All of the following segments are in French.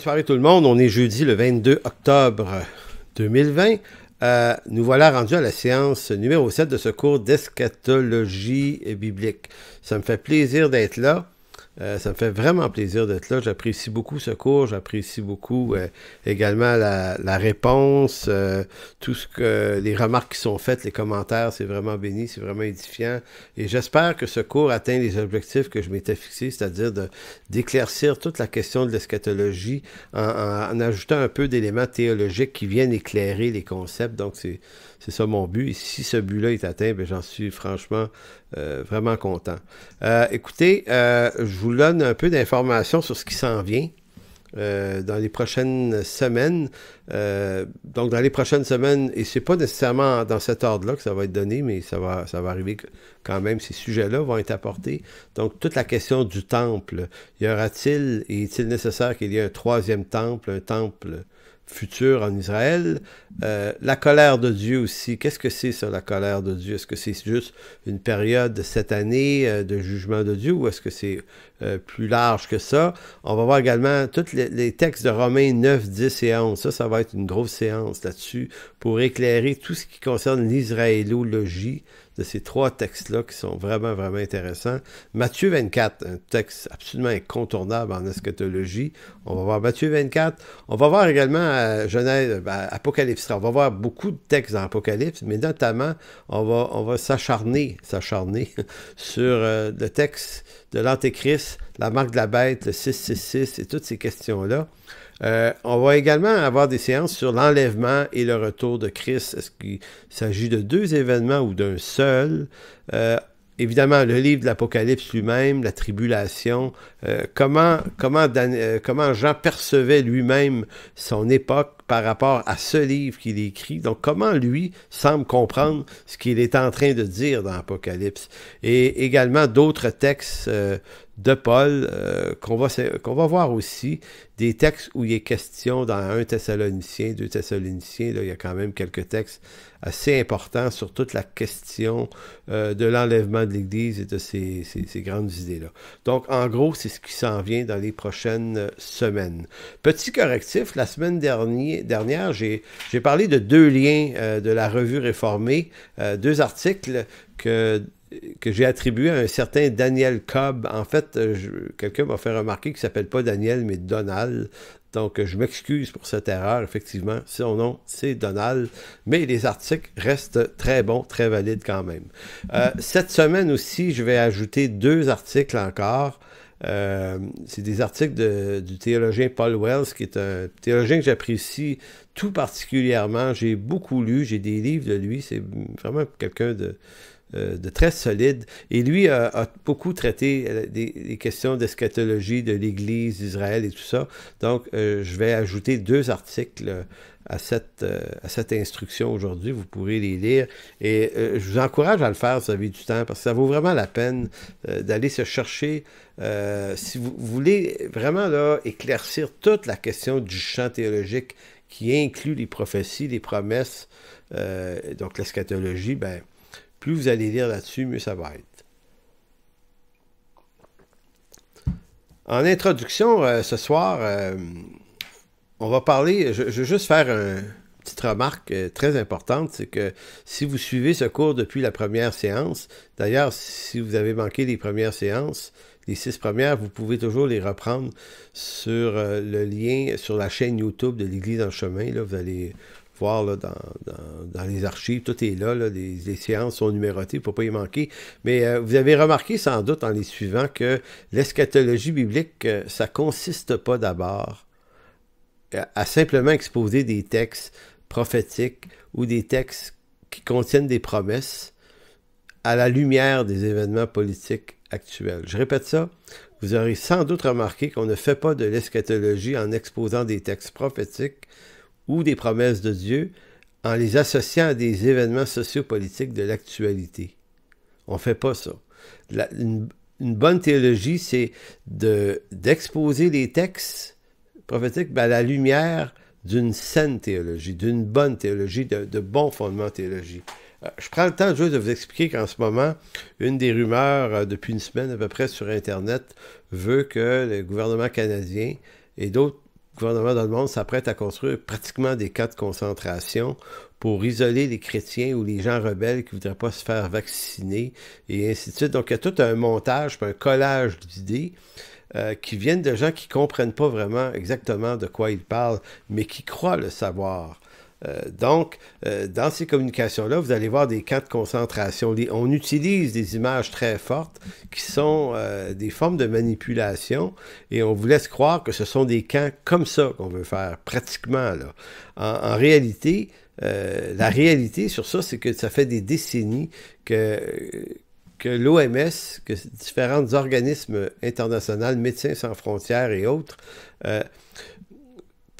Bonne soirée tout le monde. On est jeudi le 22 octobre 2020. Euh, nous voilà rendus à la séance numéro 7 de ce cours d'eschatologie biblique. Ça me fait plaisir d'être là. Euh, ça me fait vraiment plaisir d'être là. J'apprécie beaucoup ce cours. J'apprécie beaucoup euh, également la, réponse, euh, tout ce que les remarques qui sont faites, les commentaires. C'est vraiment béni, c'est vraiment édifiant. Et j'espère que ce cours atteint les objectifs que je m'étais fixé, c'est-à-dire d'éclaircir toute la question de l'eschatologie en, ajoutant un peu d'éléments théologiques qui viennent éclairer les concepts. Donc c'est c'est ça mon but. Et si ce but-là est atteint, ben, j'en suis franchement euh, vraiment content. Euh, écoutez, euh, je vous donne un peu d'informations sur ce qui s'en vient. dans les prochaines semaines. donc, dans les prochaines semaines, et c'est pas nécessairement dans cet ordre-là que ça va être donné, mais ça va, ça va arriver quand même. Ces sujets-là vont être apportés. Donc, toute la question du temple. Y aura-t-il et est-il nécessaire qu'il y ait un troisième temple, un temple futur en Israël. Euh, la colère de Dieu aussi. Qu'est-ce que c'est ça, la colère de Dieu? Est-ce que c'est juste une période de cette année euh, de jugement de Dieu ou est-ce que c'est euh, plus large que ça. On va voir également tous les, textes de Romains 9, 10 et 11. Ça, ça va être une grosse séance là-dessus pour éclairer tout ce qui concerne l'israélologie de ces trois textes-là qui sont vraiment, vraiment intéressants. Matthieu 24, un texte absolument incontournable en eschatologie. On va voir Matthieu 24. On va voir également euh, Genèse, ben, Apocalypse. On va voir beaucoup de textes dans Apocalypse, mais notamment, on va, on va s'acharner, s'acharner sur euh, le texte de l'Antéchrist la marque de la bête, le 666 et toutes ces questions-là. Euh, on va également avoir des séances sur l'enlèvement et le retour de Christ. Est-ce qu'il s'agit de deux événements ou d'un seul? Euh, évidemment, le livre de l'Apocalypse lui-même, la tribulation, euh, comment, comment, comment Jean percevait lui-même son époque par rapport à ce livre qu'il écrit. Donc, comment lui semble comprendre ce qu'il est en train de dire dans l'Apocalypse. Et également d'autres textes de Paul, euh, qu'on va, va, voir aussi, des textes où il est question dans un Thessalonicien, 2 Thessaloniciens, il y a quand même quelques textes assez importants sur toute la question euh, de l'enlèvement de l'Église et de ces, grandes idées-là. Donc, en gros, c'est ce qui s'en vient dans les prochaines semaines. Petit correctif, la semaine dernière, j'ai parlé de deux liens euh, de la revue réformée, deux articles que que j'ai attribué à un certain Daniel Cobb. En fait, euh, quelqu'un m'a fait remarquer qu'il ne s'appelle pas Daniel, mais Donald. Donc, je m'excuse pour cette erreur, effectivement. Son nom, c'est Donald. Mais les articles restent très bons, très valides quand même. Euh, cette semaine aussi, je vais ajouter deux articles encore. Euh, c'est des articles du théologien Paul Wells, qui est un théologien que j'apprécie tout particulièrement. J'ai beaucoup lu, j'ai des livres de lui. C'est vraiment quelqu'un de, euh, de très solide. Et lui a, beaucoup traité euh, des, questions d'eschatologie de l'Église d'Israël et tout ça. Donc, euh, je vais ajouter deux articles à cette, à cette instruction aujourd'hui. Vous pourrez les lire. Et je vous encourage à le faire ça vous du temps, parce que ça vaut vraiment la peine d'aller se chercher. si vous voulez vraiment là, éclaircir toute la question du champ théologique qui inclut les prophéties, les promesses, donc l'eschatologie, ben, plus vous allez lire là-dessus, mieux ça va être. En introduction, euh, ce soir, euh, on va parler, je, vais juste faire une petite remarque euh, très importante, c'est que si vous suivez ce cours depuis la première séance, d'ailleurs, si vous avez manqué les premières séances, les six premières, vous pouvez toujours les reprendre sur le lien, sur la chaîne YouTube de l'Église en chemin. Là, vous allez voir dans, les archives, tout est là, les, séances sont numérotées pour ne pas y manquer. Mais euh, vous avez remarqué sans doute en les suivant que l'eschatologie biblique, euh, ça ne consiste pas d'abord à, euh, à simplement exposer des textes prophétiques ou des textes qui contiennent des promesses à la lumière des événements politiques actuels. Je répète ça, vous aurez sans doute remarqué qu'on ne fait pas de l'eschatologie en exposant des textes prophétiques ou des promesses de Dieu en les associant à des événements sociopolitiques de l'actualité. On ne fait pas ça. une, bonne théologie, c'est d'exposer les textes prophétiques à la lumière d'une saine théologie, d'une bonne théologie, de, bons fondements théologiques. Euh, je prends le temps juste de vous expliquer qu'en ce moment, une des rumeurs euh, depuis une semaine à peu près sur Internet veut que le gouvernement canadien et d'autres gouvernement dans le monde s'apprête à construire pratiquement des cas de concentration pour isoler les chrétiens ou les gens rebelles qui ne voudraient pas se faire vacciner et ainsi de suite. Donc, il y a tout un montage, un collage d'idées euh, qui viennent de gens qui ne comprennent pas vraiment exactement de quoi ils parlent, mais qui croient le savoir. Euh, donc, euh, dans ces communications-là, vous allez voir des camps de concentration. on utilise des images très fortes qui sont euh, des formes de manipulation et on vous laisse croire que ce sont des camps comme ça qu'on veut faire, pratiquement. Là. En, réalité, la réalité sur ça, c'est que ça fait des décennies que, que l'OMS, que différents organismes internationaux, Médecins sans frontières et autres,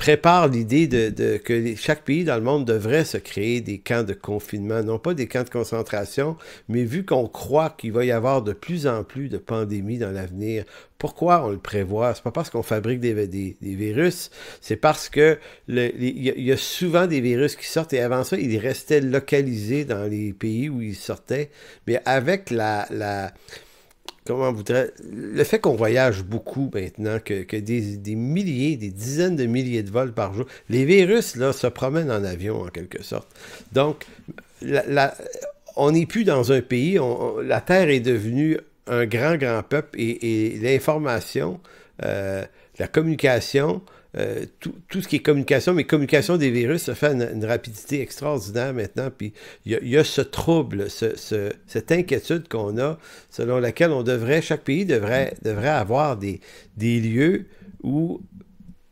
prépare l'idée de, que chaque pays dans le monde devrait se créer des camps de confinement, non pas des camps de concentration, mais vu qu'on croit qu'il va y avoir de plus en plus de pandémies dans l'avenir, pourquoi on le prévoit? C'est pas parce qu'on fabrique des, virus, c'est parce que il y, a souvent des virus qui sortent et avant ça, ils restaient localisés dans les pays où ils sortaient, mais avec la comment voudrait. Le fait qu'on voyage beaucoup maintenant, que, des, milliers, des dizaines de milliers de vols par jour, les virus, là, se promènent en avion, en quelque sorte. Donc, on n'est plus dans un pays, la Terre est devenue un grand, grand peuple et, l'information, euh, la communication, euh, tout, ce qui est communication, mais communication des virus se fait à une, rapidité extraordinaire maintenant. Puis il y, a ce trouble, cette inquiétude qu'on a, selon laquelle on devrait, chaque pays devrait, avoir des, lieux où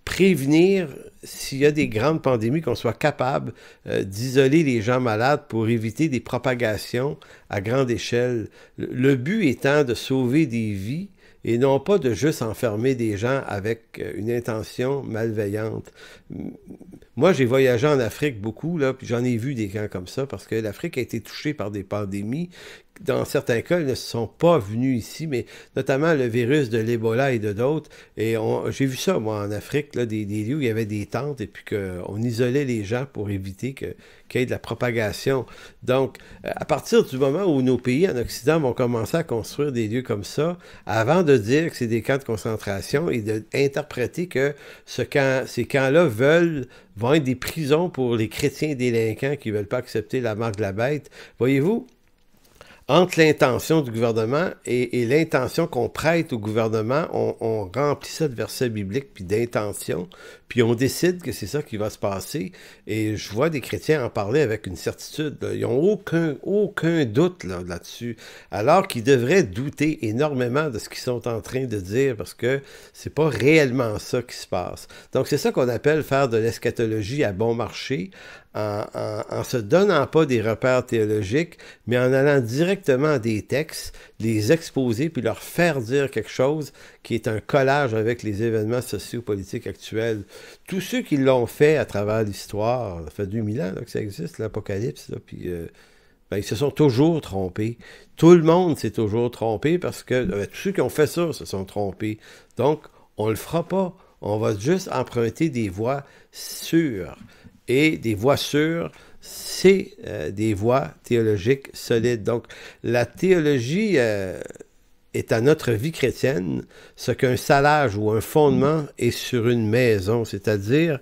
prévenir s'il y a des grandes pandémies, qu'on soit capable euh, d'isoler les gens malades pour éviter des propagations à grande échelle. le but étant de sauver des vies et non pas de juste enfermer des gens avec euh, une intention malveillante. Moi, j'ai voyagé en Afrique beaucoup, là, puis j'en ai vu des camps comme ça, parce que l'Afrique a été touchée par des pandémies dans certains cas, ils ne sont pas venus ici, mais notamment le virus de l'Ebola et de d'autres. Et j'ai vu ça, moi, en Afrique, là, des, des, lieux où il y avait des tentes et puis qu'on isolait les gens pour éviter qu'il y ait de la propagation. Donc, à partir du moment où nos pays en Occident vont commencer à construire des lieux comme ça, avant de dire que c'est des camps de concentration et d'interpréter que ce camp, ces camps-là veulent vont être des prisons pour les chrétiens délinquants qui ne veulent pas accepter la marque de la bête. Voyez-vous, entre l'intention du gouvernement et, l'intention qu'on prête au gouvernement, on, on, remplit ça de versets bibliques puis d'intentions puis on décide que c'est ça qui va se passer. Et je vois des chrétiens en parler avec une certitude. Ils n'ont aucun, aucun doute là-dessus. alors qu'ils devraient douter énormément de ce qu'ils sont en train de dire parce que n'est pas réellement ça qui se passe. Donc c'est ça qu'on appelle faire de l'eschatologie à bon marché. En, en, se donnant pas des repères théologiques, mais en allant directement à des textes les exposer puis leur faire dire quelque chose qui est un collage avec les événements sociopolitiques actuels. Tous ceux qui l'ont fait à travers l'histoire, ça fait 2000 ans que ça existe, l'Apocalypse, puis... Euh, ben, ils se sont toujours trompés. Tout le monde s'est toujours trompé parce que ben, tous ceux qui ont fait ça se sont trompés. Donc, on le fera pas. On va juste emprunter des voies sûres. Et des voies sûres, c'est euh, des voies théologiques solides. Donc, la théologie euh, est à notre vie chrétienne ce qu'un salage ou un fondement est sur une maison, c'est-à-dire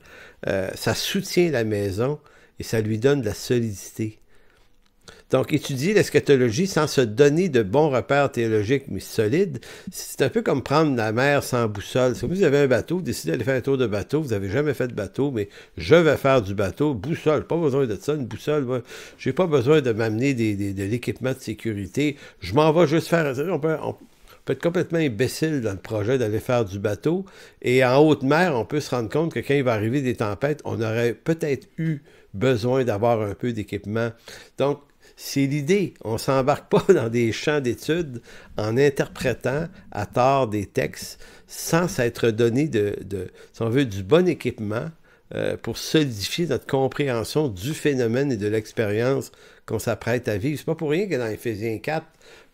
euh, ça soutient la maison et ça lui donne de la solidité. Donc, étudier l'eschatologie sans se donner de bons repères théologiques mais solides, c'est un peu comme prendre la mer sans boussole. si vous avez un bateau, vous décidez d'aller faire un tour de bateau, vous n'avez jamais fait de bateau, mais je vais faire du bateau, boussole, pas besoin de ça, une boussole, j'ai pas besoin de m'amener de l'équipement de sécurité, je m'en vais juste faire... On peut, peut être complètement imbécile dans le projet d'aller faire du bateau. Et en haute mer, on peut se rendre compte que quand il va arriver des tempêtes, on aurait peut-être eu besoin d'avoir un peu d'équipement. Donc, c'est l'idée. On s'embarque pas dans des champs d'études en interprétant à tort des textes sans s'être donné de, si on veut, du bon équipement euh, pour solidifier notre compréhension du phénomène et de l'expérience qu'on s'apprête à vivre. C'est pas pour rien que dans Ephésiens 4,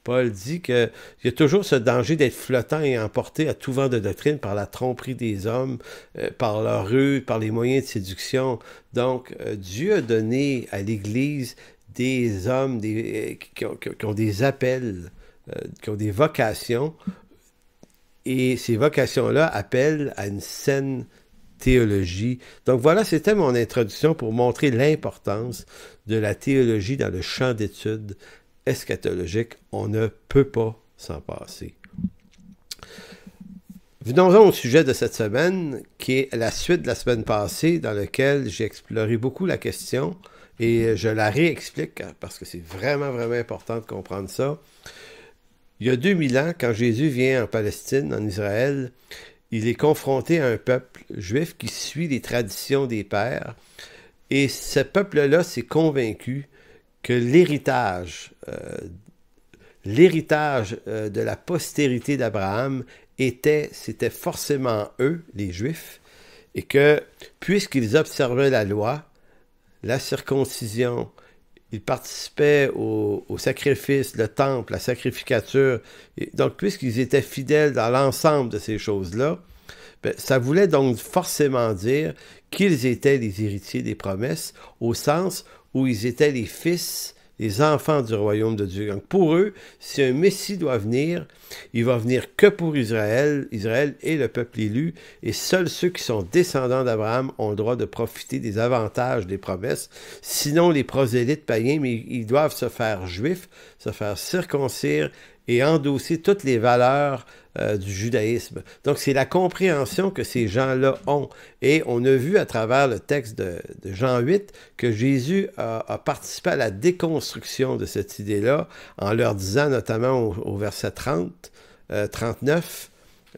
Paul dit qu'il y a toujours ce danger d'être flottant et emporté à tout vent de doctrine par la tromperie des hommes, euh, par leur rue, par les moyens de séduction. Donc, euh, Dieu a donné à l'Église des hommes euh, qui, ont, des appels, euh, qui ont des vocations, et ces vocations-là appellent à une saine théologie. Donc voilà, c'était mon introduction pour montrer l'importance de la théologie dans le champ d'études eschatologique. On ne peut pas s'en passer. Venons-en au sujet de cette semaine, qui est la suite de la semaine passée, dans laquelle j'ai exploré beaucoup la question et euh, je la réexplique hein, parce que c'est vraiment, vraiment important de comprendre ça. Il y a 2000 ans, quand Jésus vient en Palestine, en Israël, il est confronté à un peuple juif qui suit les traditions des pères. Et ce peuple-là s'est convaincu que l'héritage, euh, l'héritage euh, de la postérité d'Abraham était, c'était forcément eux, les Juifs, et que puisqu'ils observaient la loi, la circoncision, ils participaient au, au, sacrifice, le temple, la sacrificature. donc, puisqu'ils étaient fidèles dans l'ensemble de ces choses-là, ben, ça voulait donc forcément dire qu'ils étaient les héritiers des promesses, au sens où ils étaient les fils les enfants du royaume de Dieu. Donc pour eux, si un Messie doit venir, il va venir que pour Israël. Israël et le peuple élu et seuls ceux qui sont descendants d'Abraham ont le droit de profiter des avantages des promesses. Sinon, les prosélytes païens, mais ils doivent se faire juifs, se faire circoncire et endosser toutes les valeurs euh, du judaïsme. Donc, c'est la compréhension que ces gens-là ont. Et on a vu à travers le texte de, Jean 8 que Jésus a, participé à la déconstruction de cette idée-là en leur disant notamment au, verset 30, 39, euh,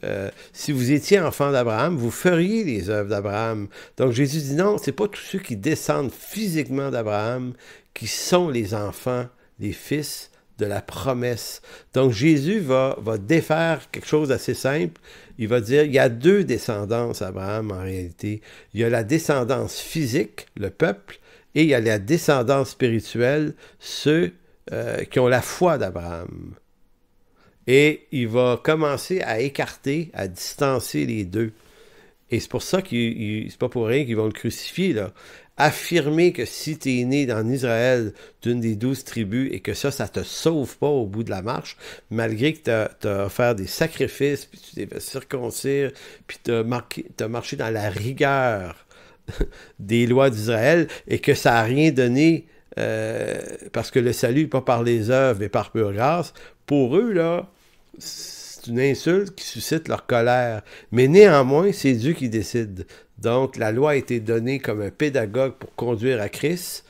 euh, si vous étiez enfant d'Abraham, vous feriez les œuvres d'Abraham. Donc Jésus dit non, c'est pas tous ceux qui descendent physiquement d'Abraham qui sont les enfants, les fils, de la promesse. Donc Jésus va, va défaire quelque chose d'assez simple. Il va dire, il y a deux descendances Abraham en réalité. Il y a la descendance physique, le peuple, et il y a la descendance spirituelle, ceux euh, qui ont la foi d'Abraham. Et il va commencer à écarter, à distancer les deux. Et c'est pour ça qu'il, c'est pas pour rien qu'ils vont le crucifier, là affirmer que si tu es né dans Israël d'une des douze tribus et que ça, ça te sauve pas au bout de la marche, malgré que tu as, offert des sacrifices, puis tu t'es fait circoncire, puis tu as, marché dans la rigueur des lois d'Israël et que ça n'a rien donné euh, parce que le salut n'est pas par les œuvres mais par pure grâce, pour eux, là, c'est une insulte qui suscite leur colère. Mais néanmoins, c'est Dieu qui décide. Donc, la loi a été donnée comme un pédagogue pour conduire à Christ.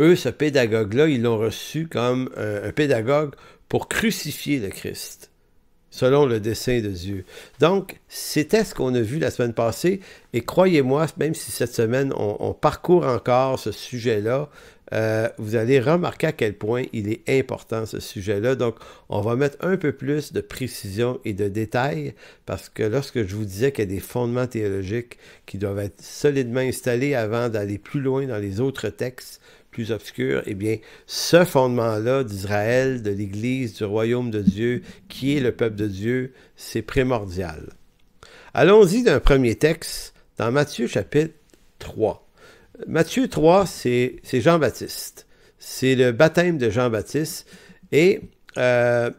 Eux, ce pédagogue-là, ils l'ont reçu comme euh, un, pédagogue pour crucifier le Christ, selon le dessein de Dieu. Donc, c'était ce qu'on a vu la semaine passée, et croyez-moi, même si cette semaine, on parcourt encore ce sujet-là, euh, vous allez remarquer à quel point il est important ce sujet-là. Donc, on va mettre un peu plus de précision et de détail parce que lorsque je vous disais qu'il y a des fondements théologiques qui doivent être solidement installés avant d'aller plus loin dans les autres textes, plus obscurs, eh bien, ce fondement-là d'Israël, de l'Église, du royaume de Dieu, qui est le peuple de Dieu, c'est primordial. Allons-y d'un premier texte dans Matthieu chapitre 3. Matthieu 3, c'est Jean-Baptiste. C'est le baptême de Jean-Baptiste. Et euh,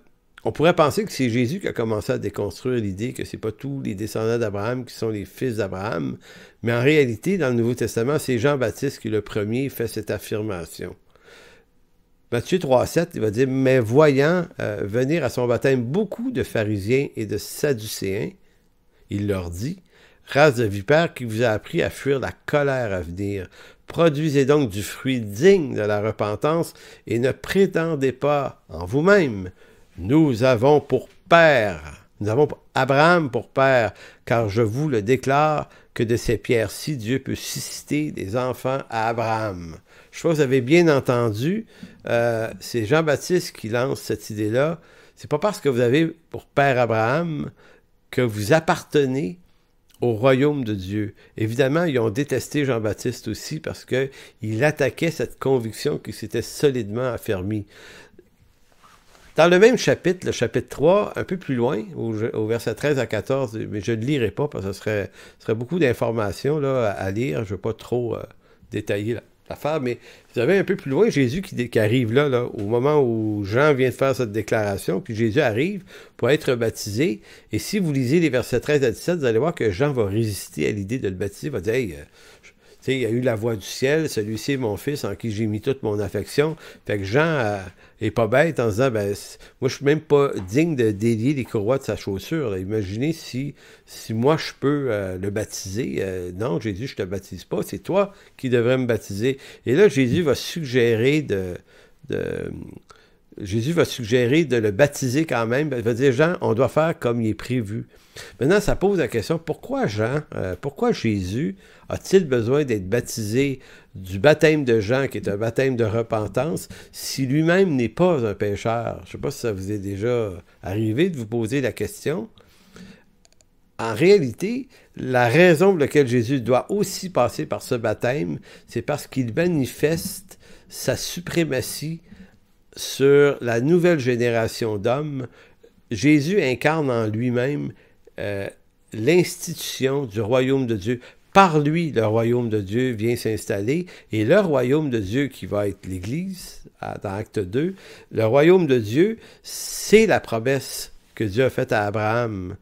on pourrait penser que c'est Jésus qui a commencé à déconstruire l'idée que ce n'est pas tous les descendants d'Abraham qui sont les fils d'Abraham. Mais en réalité, dans le Nouveau Testament, c'est Jean-Baptiste qui, le premier, fait cette affirmation. Matthieu 7, il va dire Mais voyant euh, venir à son baptême beaucoup de pharisiens et de sadducéens, il leur dit race de vipère qui vous a appris à fuir la colère à venir. Produisez donc du fruit digne de la repentance et ne prétendez pas en vous-même. Nous avons pour père, nous avons Abraham pour père, car je vous le déclare que de ces pierres-ci, Dieu peut susciter des enfants à Abraham. Je crois que vous avez bien entendu, euh, c'est Jean-Baptiste qui lance cette idée-là. C'est pas parce que vous avez pour père Abraham que vous appartenez au royaume de Dieu. Évidemment, ils ont détesté Jean-Baptiste aussi parce qu'il attaquait cette conviction qui s'était solidement affermie. Dans le même chapitre, le chapitre 3, un peu plus loin, au, verset 13 à 14, mais je ne lirai pas parce que ce serait, beaucoup d'informations à, à, lire, je ne veux pas trop euh, détailler là mais vous avez un peu plus loin, Jésus qui, arrive là, là, au moment où Jean vient de faire cette déclaration, puis Jésus arrive pour être baptisé. Et si vous lisez les versets 13 à 17, vous allez voir que Jean va résister à l'idée de le baptiser, va dire, hey, euh, sais, il y a eu la voix du ciel, celui-ci est mon fils en qui j'ai mis toute mon affection. Fait que Jean n'est euh, est pas bête en disant, ben, moi, je suis même pas digne de délier les courroies de sa chaussure. Imaginez si, si moi, je peux euh, le baptiser. Euh, non, Jésus, je te baptise pas, c'est toi qui devrais me baptiser. Et là, Jésus va suggérer de Jésus va suggérer de le baptiser quand même. Il va dire, Jean, on doit faire comme il est prévu. Maintenant, ça pose la question, pourquoi Jean, euh, pourquoi Jésus a-t-il besoin d'être baptisé du baptême de Jean, qui est un baptême de repentance, si lui-même n'est pas un pécheur? Je ne sais pas si ça vous est déjà arrivé de vous poser la question. En réalité, la raison pour laquelle Jésus doit aussi passer par ce baptême, c'est parce qu'il manifeste sa suprématie sur la nouvelle génération d'hommes, Jésus incarne en lui-même euh, l'institution du royaume de Dieu. Par lui, le royaume de Dieu vient s'installer et le royaume de Dieu qui va être l'Église, dans Acte 2, le royaume de Dieu, c'est la promesse que Dieu a faite à Abraham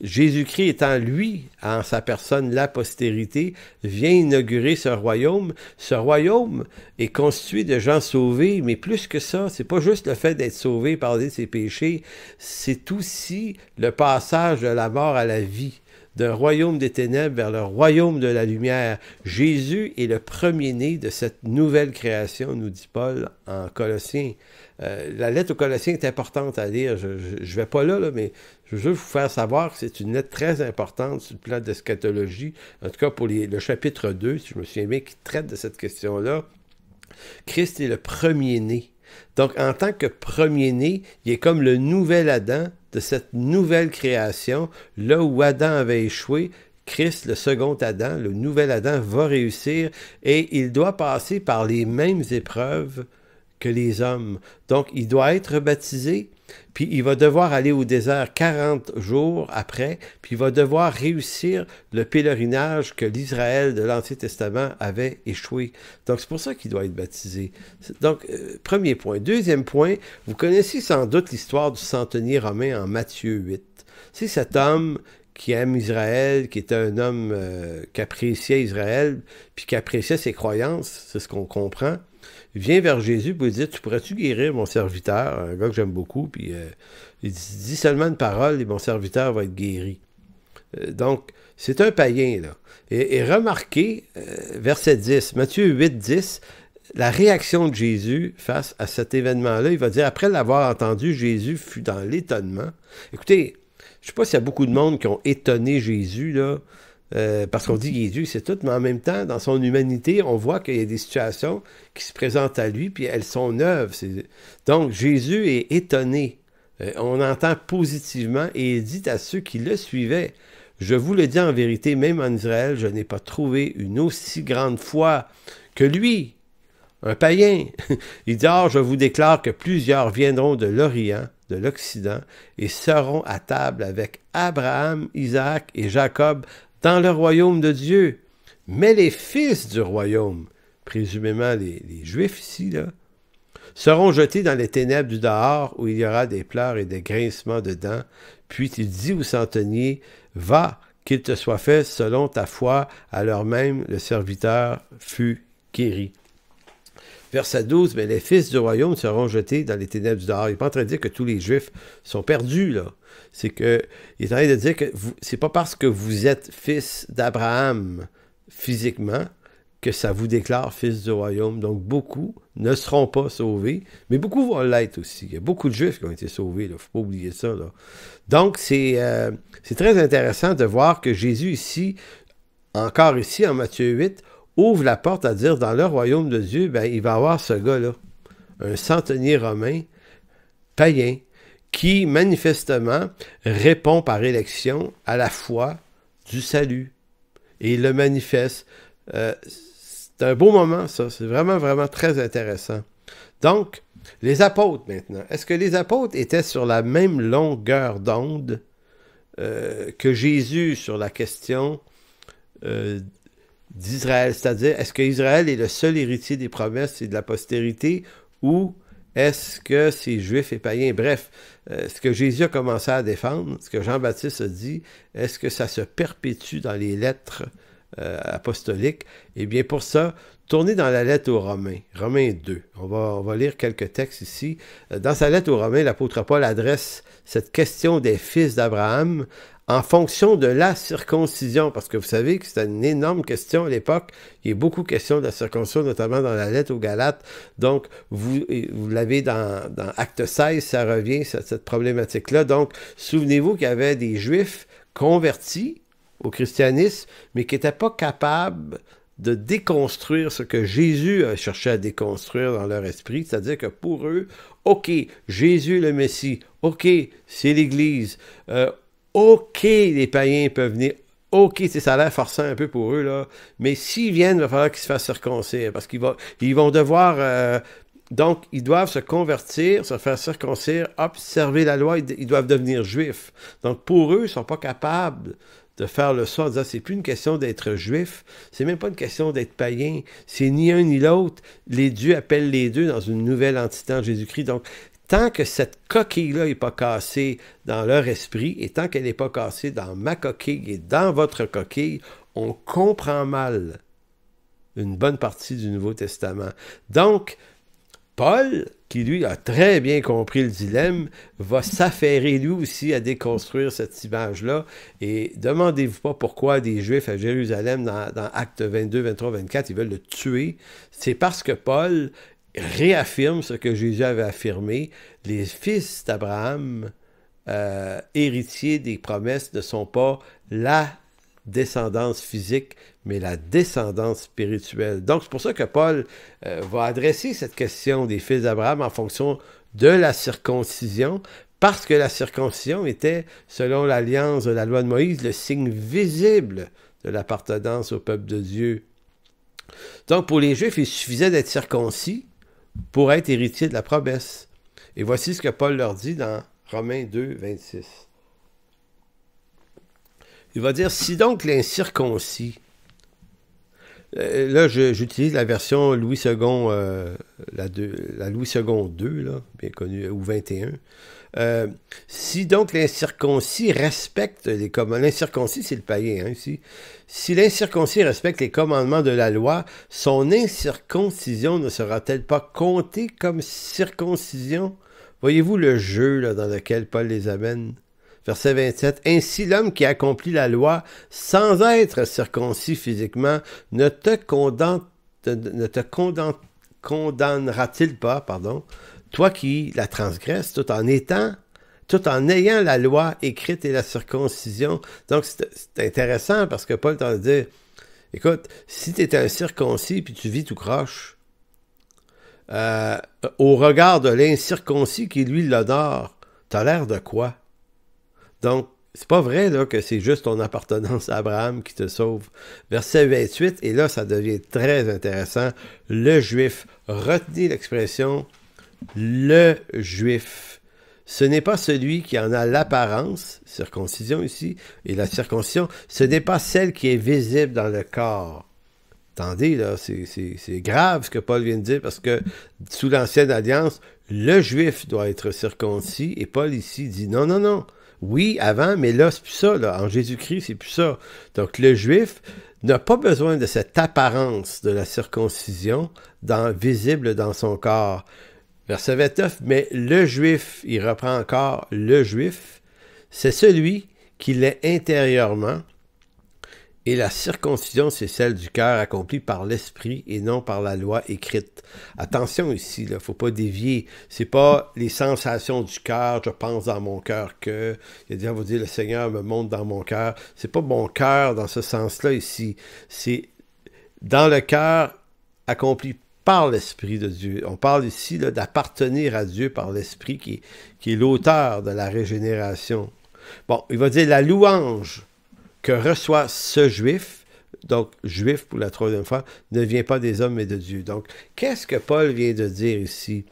Jésus-Christ étant lui, en sa personne, la postérité, vient inaugurer ce royaume. Ce royaume est constitué de gens sauvés, mais plus que ça, c'est pas juste le fait d'être sauvé par ses péchés, c'est aussi le passage de la mort à la vie d'un royaume des ténèbres vers le royaume de la lumière. Jésus est le premier-né de cette nouvelle création, nous dit Paul en Colossiens. Euh, la lettre aux Colossiens est importante à lire. Je ne vais pas là, mais je veux vous faire savoir que c'est une lettre très importante sur le plan d'eschatologie, en tout cas pour le chapitre 2, si je me souviens bien, qui traite de cette question-là. Christ est le premier-né. Donc, en tant que premier-né, il est comme le nouvel Adam de cette nouvelle création, là où Adam avait échoué, Christ, le second Adam, le nouvel Adam, va réussir et il doit passer par les mêmes épreuves que les hommes. Donc, il doit être baptisé, puis il va devoir aller au désert 40 jours après, puis il va devoir réussir le pèlerinage que l'Israël de l'Ancien Testament avait échoué. Donc c'est pour ça qu'il doit être baptisé. Donc, euh, premier point. Deuxième point, vous connaissez sans doute l'histoire du centenier romain en Matthieu 8. C'est cet homme qui aime Israël, qui était un homme euh, qui appréciait Israël, puis qui appréciait ses croyances, c'est ce qu'on comprend vient vers Jésus pour lui dire, Tu pourrais-tu guérir mon serviteur Un gars que j'aime beaucoup. Puis euh, il dit, seulement une parole et mon serviteur va être guéri. Euh, donc, c'est un païen, là. Et, remarquez, euh, verset 10, Matthieu 8, 10, la réaction de Jésus face à cet événement-là. Il va dire Après l'avoir entendu, Jésus fut dans l'étonnement. Écoutez, je ne sais pas s'il y a beaucoup de monde qui ont étonné Jésus, là. Euh, parce qu'on dit Jésus, c'est tout, mais en même temps, dans son humanité, on voit qu'il y a des situations qui se présentent à lui, puis elles sont neuves. Donc, Jésus est étonné. Euh, on entend positivement et il dit à ceux qui le suivaient, je vous le dis en vérité, même en Israël, je n'ai pas trouvé une aussi grande foi que lui, un païen. il dit, or, je vous déclare que plusieurs viendront de l'Orient de l'Occident et seront à table avec Abraham, Isaac et Jacob dans le royaume de Dieu. Mais les fils du royaume, présumément les, Juifs ici, seront jetés dans les ténèbres du dehors où il y aura des pleurs et des grincements de dents. Puis il dit au centenier, va, qu'il te soit fait selon ta foi, alors même le serviteur fut guéri. Verset 12, mais les fils du royaume seront jetés dans les ténèbres du dehors. Il n'est pas en train de dire que tous les Juifs sont perdus, là c'est que il est en train de dire que c'est pas parce que vous êtes fils d'Abraham physiquement que ça vous déclare fils du royaume. Donc beaucoup ne seront pas sauvés, mais beaucoup vont l'être aussi. Il y a beaucoup de juifs qui ont été sauvés, il ne faut pas oublier ça. Donc euh, c'est très intéressant de voir que Jésus ici, encore ici en Matthieu 8, ouvre la porte à dire dans le royaume de Dieu, ben, il va avoir ce gars-là, un centenier romain, païen, qui manifestement répond par élection à la foi du salut. Et le manifeste. Euh, c'est un beau moment, ça. C'est vraiment, vraiment très intéressant. Donc, les apôtres maintenant. Est-ce que les apôtres étaient sur la même longueur d'onde euh, que Jésus sur la question euh, d'Israël? C'est-à-dire, est-ce qu'Israël Israël est le seul héritier des promesses et de la postérité ou est-ce que ces juifs et païen? Bref, euh, ce que Jésus a commencé à défendre, ce que Jean-Baptiste a dit, est-ce que ça se perpétue dans les lettres euh, apostoliques? Eh bien, pour ça, tournez dans la lettre aux Romains, Romains 2. On va, on va lire quelques textes ici. Euh, dans sa lettre aux Romains, l'apôtre Paul adresse cette question des fils d'Abraham en fonction de la circoncision, parce que vous savez que c'était une énorme question à l'époque. Il y a beaucoup de questions de la circoncision, notamment dans la lettre aux Galates. Donc, vous, l'avez dans, Acte 16, ça revient, cette, problématique-là. Donc, souvenez-vous qu'il y avait des Juifs convertis au christianisme, mais qui n'étaient pas capables de déconstruire ce que Jésus a cherché à déconstruire dans leur esprit, c'est-à-dire que pour eux, OK, Jésus le Messie, OK, c'est l'Église, euh, OK, les païens peuvent venir. OK, ça a l'air forçant un peu pour eux, là. Mais s'ils viennent, il va falloir qu'ils se fassent circoncire. Parce qu'ils ils vont devoir. Euh, donc, ils doivent se convertir, se faire circoncire, observer la loi. Ils, doivent devenir juifs. Donc, pour eux, ils ne sont pas capables de faire le soin en c'est plus une question d'être juif, c'est même pas une question d'être païen, c'est ni un ni l'autre. Les dieux appellent les deux dans une nouvelle entité en Jésus-Christ. Donc, tant que cette coquille-là n'est pas cassée dans leur esprit et tant qu'elle n'est pas cassée dans ma coquille et dans votre coquille, on comprend mal une bonne partie du Nouveau Testament. Donc, Paul, qui lui a très bien compris le dilemme, va s'affairer lui aussi à déconstruire cette image-là. Et demandez-vous pas pourquoi des Juifs à Jérusalem, dans, dans Actes 22, 23, 24, ils veulent le tuer. C'est parce que Paul réaffirme ce que Jésus avait affirmé, les fils d'Abraham, euh, héritiers des promesses, ne sont pas la descendance physique, mais la descendance spirituelle. Donc c'est pour ça que Paul euh, va adresser cette question des fils d'Abraham en fonction de la circoncision, parce que la circoncision était, selon l'alliance de la loi de Moïse, le signe visible de l'appartenance au peuple de Dieu. Donc pour les Juifs, il suffisait d'être circoncis pour être héritier de la promesse. Et voici ce que Paul leur dit dans Romains 2, 26. Il va dire, si donc l'incirconcis, euh, là j'utilise la version Louis II, euh, la, Louis II II, là, bien connue, ou 21, euh, si donc l'incirconcis respecte les commandements, le hein, si l'incirconcis respecte les commandements de la loi, son incirconcision ne sera-t-elle pas comptée comme circoncision Voyez-vous le jeu dans lequel Paul les amène Verset 27. Ainsi l'homme qui accomplit la loi sans être circoncis physiquement ne te condamnera-t-il pas, pardon, toi qui la transgresses tout en étant, tout en ayant la loi écrite et la circoncision. Donc, c'est intéressant parce que Paul t'en dit, écoute, si tu es un circoncis puis tu vis tout croche, euh, au regard de l'incirconcis qui lui l'adore, t'as l'air de quoi? Donc, c'est pas vrai là, que c'est juste ton appartenance à Abraham qui te sauve. Verset 28, et là, ça devient très intéressant. Le juif, retenez l'expression le juif. Ce n'est pas celui qui en a l'apparence, circoncision ici, et la circoncision, ce n'est pas celle qui est visible dans le corps. Attendez, là, c'est grave ce que Paul vient de dire parce que sous l'ancienne alliance, le juif doit être circoncis et Paul ici dit non, non, non. Oui, avant, mais là, c'est plus ça. Là. En Jésus-Christ, c'est plus ça. Donc, le juif n'a pas besoin de cette apparence de la circoncision visible dans son corps verset 29, mais le juif, il reprend encore le juif, c'est celui qui l'est intérieurement, et la circoncision, c'est celle du cœur accomplie par l'esprit et non par la loi écrite. Attention ici, il ne faut pas dévier. C'est pas les sensations du cœur, je pense dans mon cœur que. Il qui vous dire le Seigneur me monte dans mon cœur. n'est pas mon cœur dans ce sens-là ici. C'est dans le cœur accompli par l'Esprit de Dieu. On parle ici d'appartenir à Dieu par l'Esprit qui, qui est l'auteur de la régénération. Bon, il va dire la louange que reçoit ce juif, donc juif pour la troisième fois, ne vient pas des hommes mais de Dieu. Donc, qu'est-ce que Paul vient de dire ici?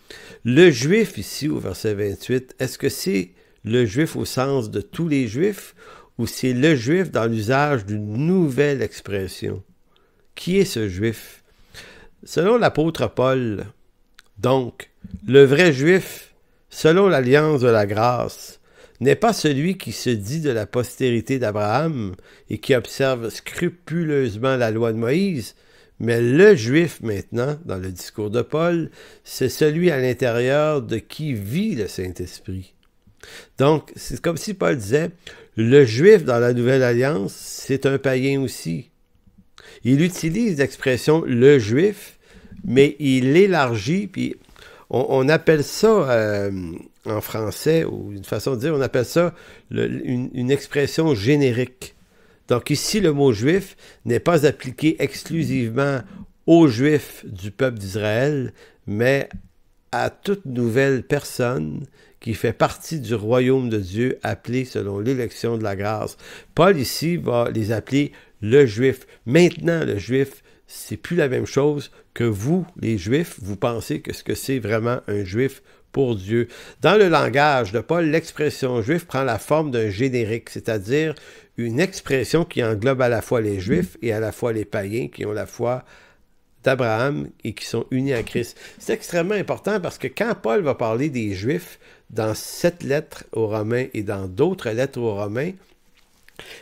Le juif ici, au verset 28, est-ce que c'est le juif au sens de tous les juifs ou c'est le juif dans l'usage d'une nouvelle expression? Qui est ce juif? Selon l'apôtre Paul, donc, le vrai juif, selon l'alliance de la grâce, n'est pas celui qui se dit de la postérité d'Abraham et qui observe scrupuleusement la loi de Moïse, mais le juif maintenant, dans le discours de Paul, c'est celui à l'intérieur de qui vit le Saint-Esprit. Donc, c'est comme si Paul disait, le juif dans la nouvelle alliance, c'est un païen aussi. Il utilise l'expression le juif, mais il élargit, puis on, appelle ça euh, en français, ou une façon de dire, on appelle ça une, une, expression générique. Donc ici, le mot juif n'est pas appliqué exclusivement aux juifs du peuple d'Israël, mais à toute nouvelle personne qui fait partie du royaume de Dieu appelé selon l'élection de la grâce. Paul ici va les appeler le juif. Maintenant, le juif, c'est plus la même chose que vous, les juifs, vous pensez que ce que c'est vraiment un juif pour Dieu. Dans le langage de Paul, l'expression juif prend la forme d'un générique, c'est-à-dire une expression qui englobe à la fois les juifs et à la fois les païens qui ont la foi d'Abraham et qui sont unis à Christ. C'est extrêmement important parce que quand Paul va parler des juifs dans cette lettre aux Romains et dans d'autres lettres aux Romains,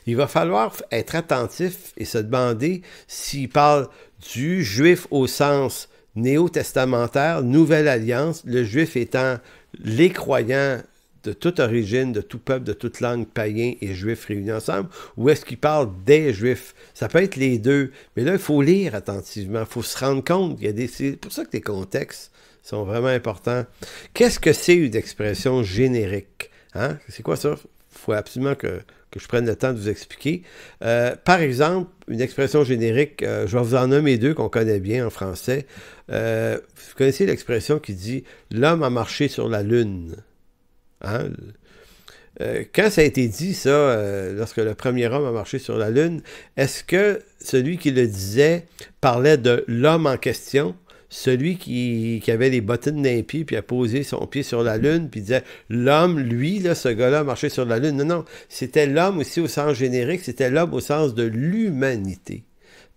il va falloir être attentif et se demander s'il parle du juif au sens néo-testamentaire, nouvelle alliance, le juif étant les croyants de toute origine, de tout peuple, de toute langue, païen et juifs réunis ensemble, ou est-ce qu'il parle des juifs? Ça peut être les deux, mais là, il faut lire attentivement, il faut se rendre compte. Il a c'est pour ça que les contextes sont vraiment importants. Qu'est-ce que c'est une expression générique? Hein? C'est quoi ça? Il faut absolument que que je prenne le temps de vous expliquer. Euh, par exemple, une expression générique, euh, je vais vous en nommer deux qu'on connaît bien en français. Euh, vous connaissez l'expression qui dit L'homme a marché sur la Lune. Hein? quand ça a été dit, ça, lorsque le premier homme a marché sur la Lune, est-ce que celui qui le disait parlait de l'homme en question celui qui, avait les bottines d'un pied, puis a posé son pied sur la Lune, puis disait l'homme, lui, là, ce gars-là, marchait sur la Lune. Non, non, c'était l'homme aussi au sens générique, c'était l'homme au sens de l'humanité.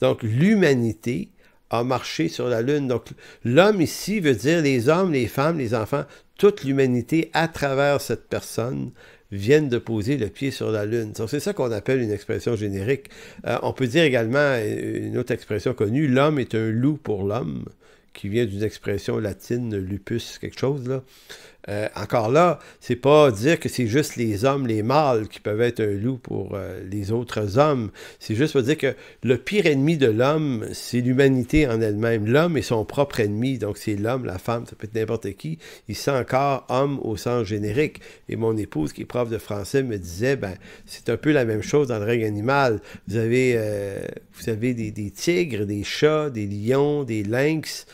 Donc, l'humanité a marché sur la Lune. Donc, l'homme ici veut dire les hommes, les femmes, les enfants, toute l'humanité à travers cette personne viennent de poser le pied sur la Lune. Donc, c'est ça qu'on appelle une expression générique. Euh, on peut dire également euh, une autre expression connue, l'homme est un loup pour l'homme qui vient d'une expression latine, lupus, quelque chose, là. Euh, encore là, c'est pas dire que c'est juste les hommes, les mâles qui peuvent être un loup pour euh, les autres hommes. C'est juste dire que le pire ennemi de l'homme, c'est l'humanité en elle-même. L'homme est son propre ennemi, donc c'est l'homme, la femme, ça peut être n'importe qui. Il sent encore homme au sens générique. Et mon épouse, qui est prof de français, me disait, ben, c'est un peu la même chose dans le règne animal. Vous avez, euh, vous avez des, des, tigres, des chats, des lions, des lynx.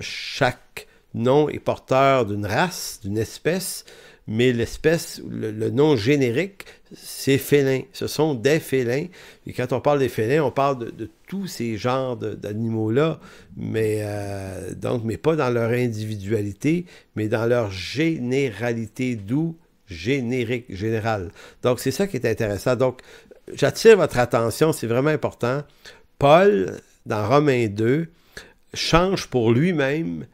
chaque nom est porteur d'une race, d'une espèce, mais l'espèce, le, nom générique, c'est félin. Ce sont des félins. Et quand on parle des félins, on parle de, tous ces genres d'animaux-là, mais euh, donc, mais pas dans leur individualité, mais dans leur généralité, d'où générique, général. Donc, c'est ça qui est intéressant. Donc, j'attire votre attention, c'est vraiment important. Paul, dans Romains 2, change pour lui-même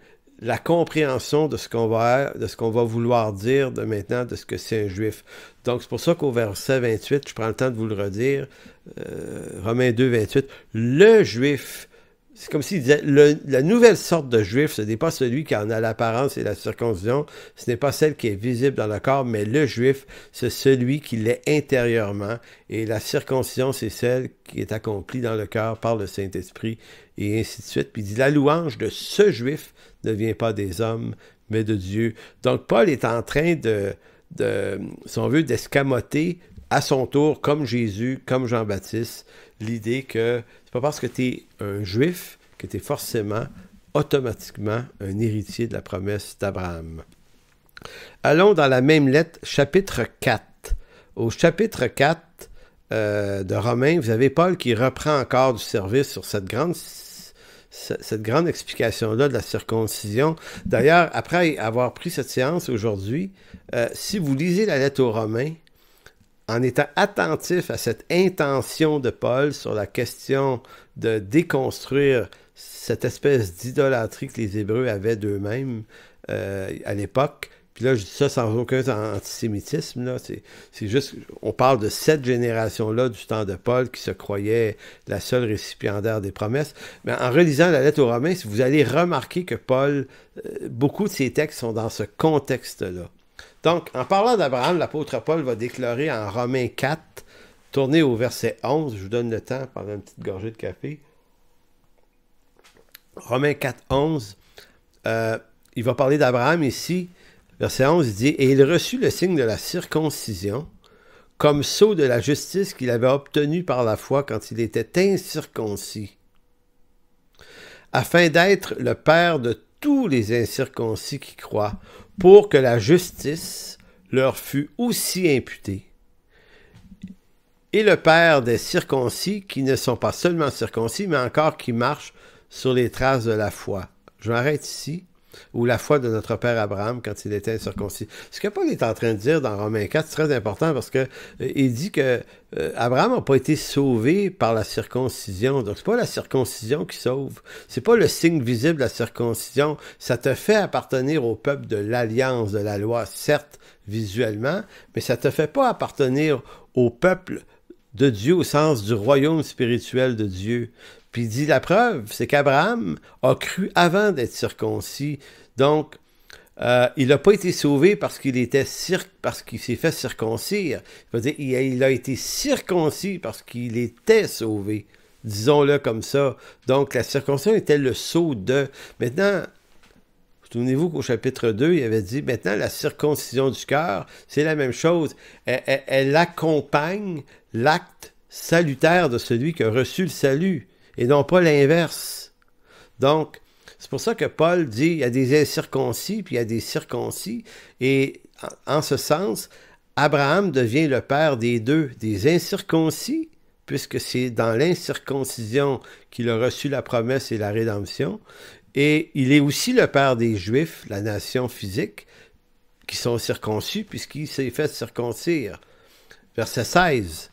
la compréhension de ce qu'on va, de ce va vouloir dire de maintenant de ce que c'est un juif. Donc c'est pour ça qu'au verset 28, je prends le temps de vous le redire, euh, Romains 2, 28, le juif, c'est comme s'il disait, la nouvelle sorte de juif, ce n'est pas celui qui en a l'apparence et la circoncision, ce n'est pas celle qui est visible dans le corps, mais le juif, c'est celui qui l'est intérieurement, et la circoncision, c'est celle qui est accomplie dans le cœur par le Saint-Esprit, et ainsi de suite. Puis il dit, la louange de ce juif, ne vient pas des hommes, mais de Dieu. Donc Paul est en train de, de si on veut, d'escamoter à son tour, comme Jésus, comme Jean-Baptiste, l'idée que c'est pas parce que tu es un juif que tu es forcément, automatiquement, un héritier de la promesse d'Abraham. Allons dans la même lettre, chapitre 4. Au chapitre 4 euh, de Romains, vous avez Paul qui reprend encore du service sur cette grande cette grande explication-là de la circoncision. D'ailleurs, après avoir pris cette séance aujourd'hui, euh, si vous lisez la lettre aux Romains, en étant attentif à cette intention de Paul sur la question de déconstruire cette espèce d'idolâtrie que les Hébreux avaient d'eux-mêmes euh, à l'époque, puis là, je dis ça sans aucun antisémitisme. C'est, juste, on parle de cette génération-là du temps de Paul qui se croyait la seule récipiendaire des promesses. Mais en relisant la lettre aux Romains, vous allez remarquer que Paul, euh, beaucoup de ses textes sont dans ce contexte-là. Donc, en parlant d'Abraham, l'apôtre Paul va déclarer en Romains 4, tourné au verset 11, je vous donne le temps par une petite gorgée de café. Romains 4, 11, euh, il va parler d'Abraham ici Verset 11 dit Et il reçut le signe de la circoncision comme sceau de la justice qu'il avait obtenue par la foi quand il était incirconcis, afin d'être le père de tous les incirconcis qui croient, pour que la justice leur fût aussi imputée. Et le père des circoncis qui ne sont pas seulement circoncis, mais encore qui marchent sur les traces de la foi. Je m'arrête ici ou la foi de notre père Abraham quand il était circoncis. Ce que Paul est en train de dire dans Romains 4, c'est très important parce que euh, il dit que euh, Abraham n'a pas été sauvé par la circoncision. Donc c'est pas la circoncision qui sauve, c'est pas le signe visible de la circoncision. Ça te fait appartenir au peuple de l'alliance de la loi, certes visuellement, mais ça te fait pas appartenir au peuple de Dieu au sens du royaume spirituel de Dieu. Puis il dit la preuve, c'est qu'Abraham a cru avant d'être circoncis. Donc, euh, il n'a pas été sauvé parce qu'il était cirque parce qu'il s'est fait circoncire. il, a, été circoncis parce qu'il était sauvé. Disons-le comme ça. Donc, la circoncision était le saut de. Maintenant, souvenez-vous qu'au chapitre 2, il avait dit maintenant, la circoncision du cœur, c'est la même chose. elle accompagne l'acte salutaire de celui qui a reçu le salut et non pas l'inverse. Donc, c'est pour ça que Paul dit il y a des incirconcis, puis il y a des circoncis, et en ce sens, Abraham devient le père des deux, des incirconcis, puisque c'est dans l'incirconcision qu'il a reçu la promesse et la rédemption, et il est aussi le père des Juifs, la nation physique, qui sont circoncis, puisqu'il s'est fait circoncire. Verset 16.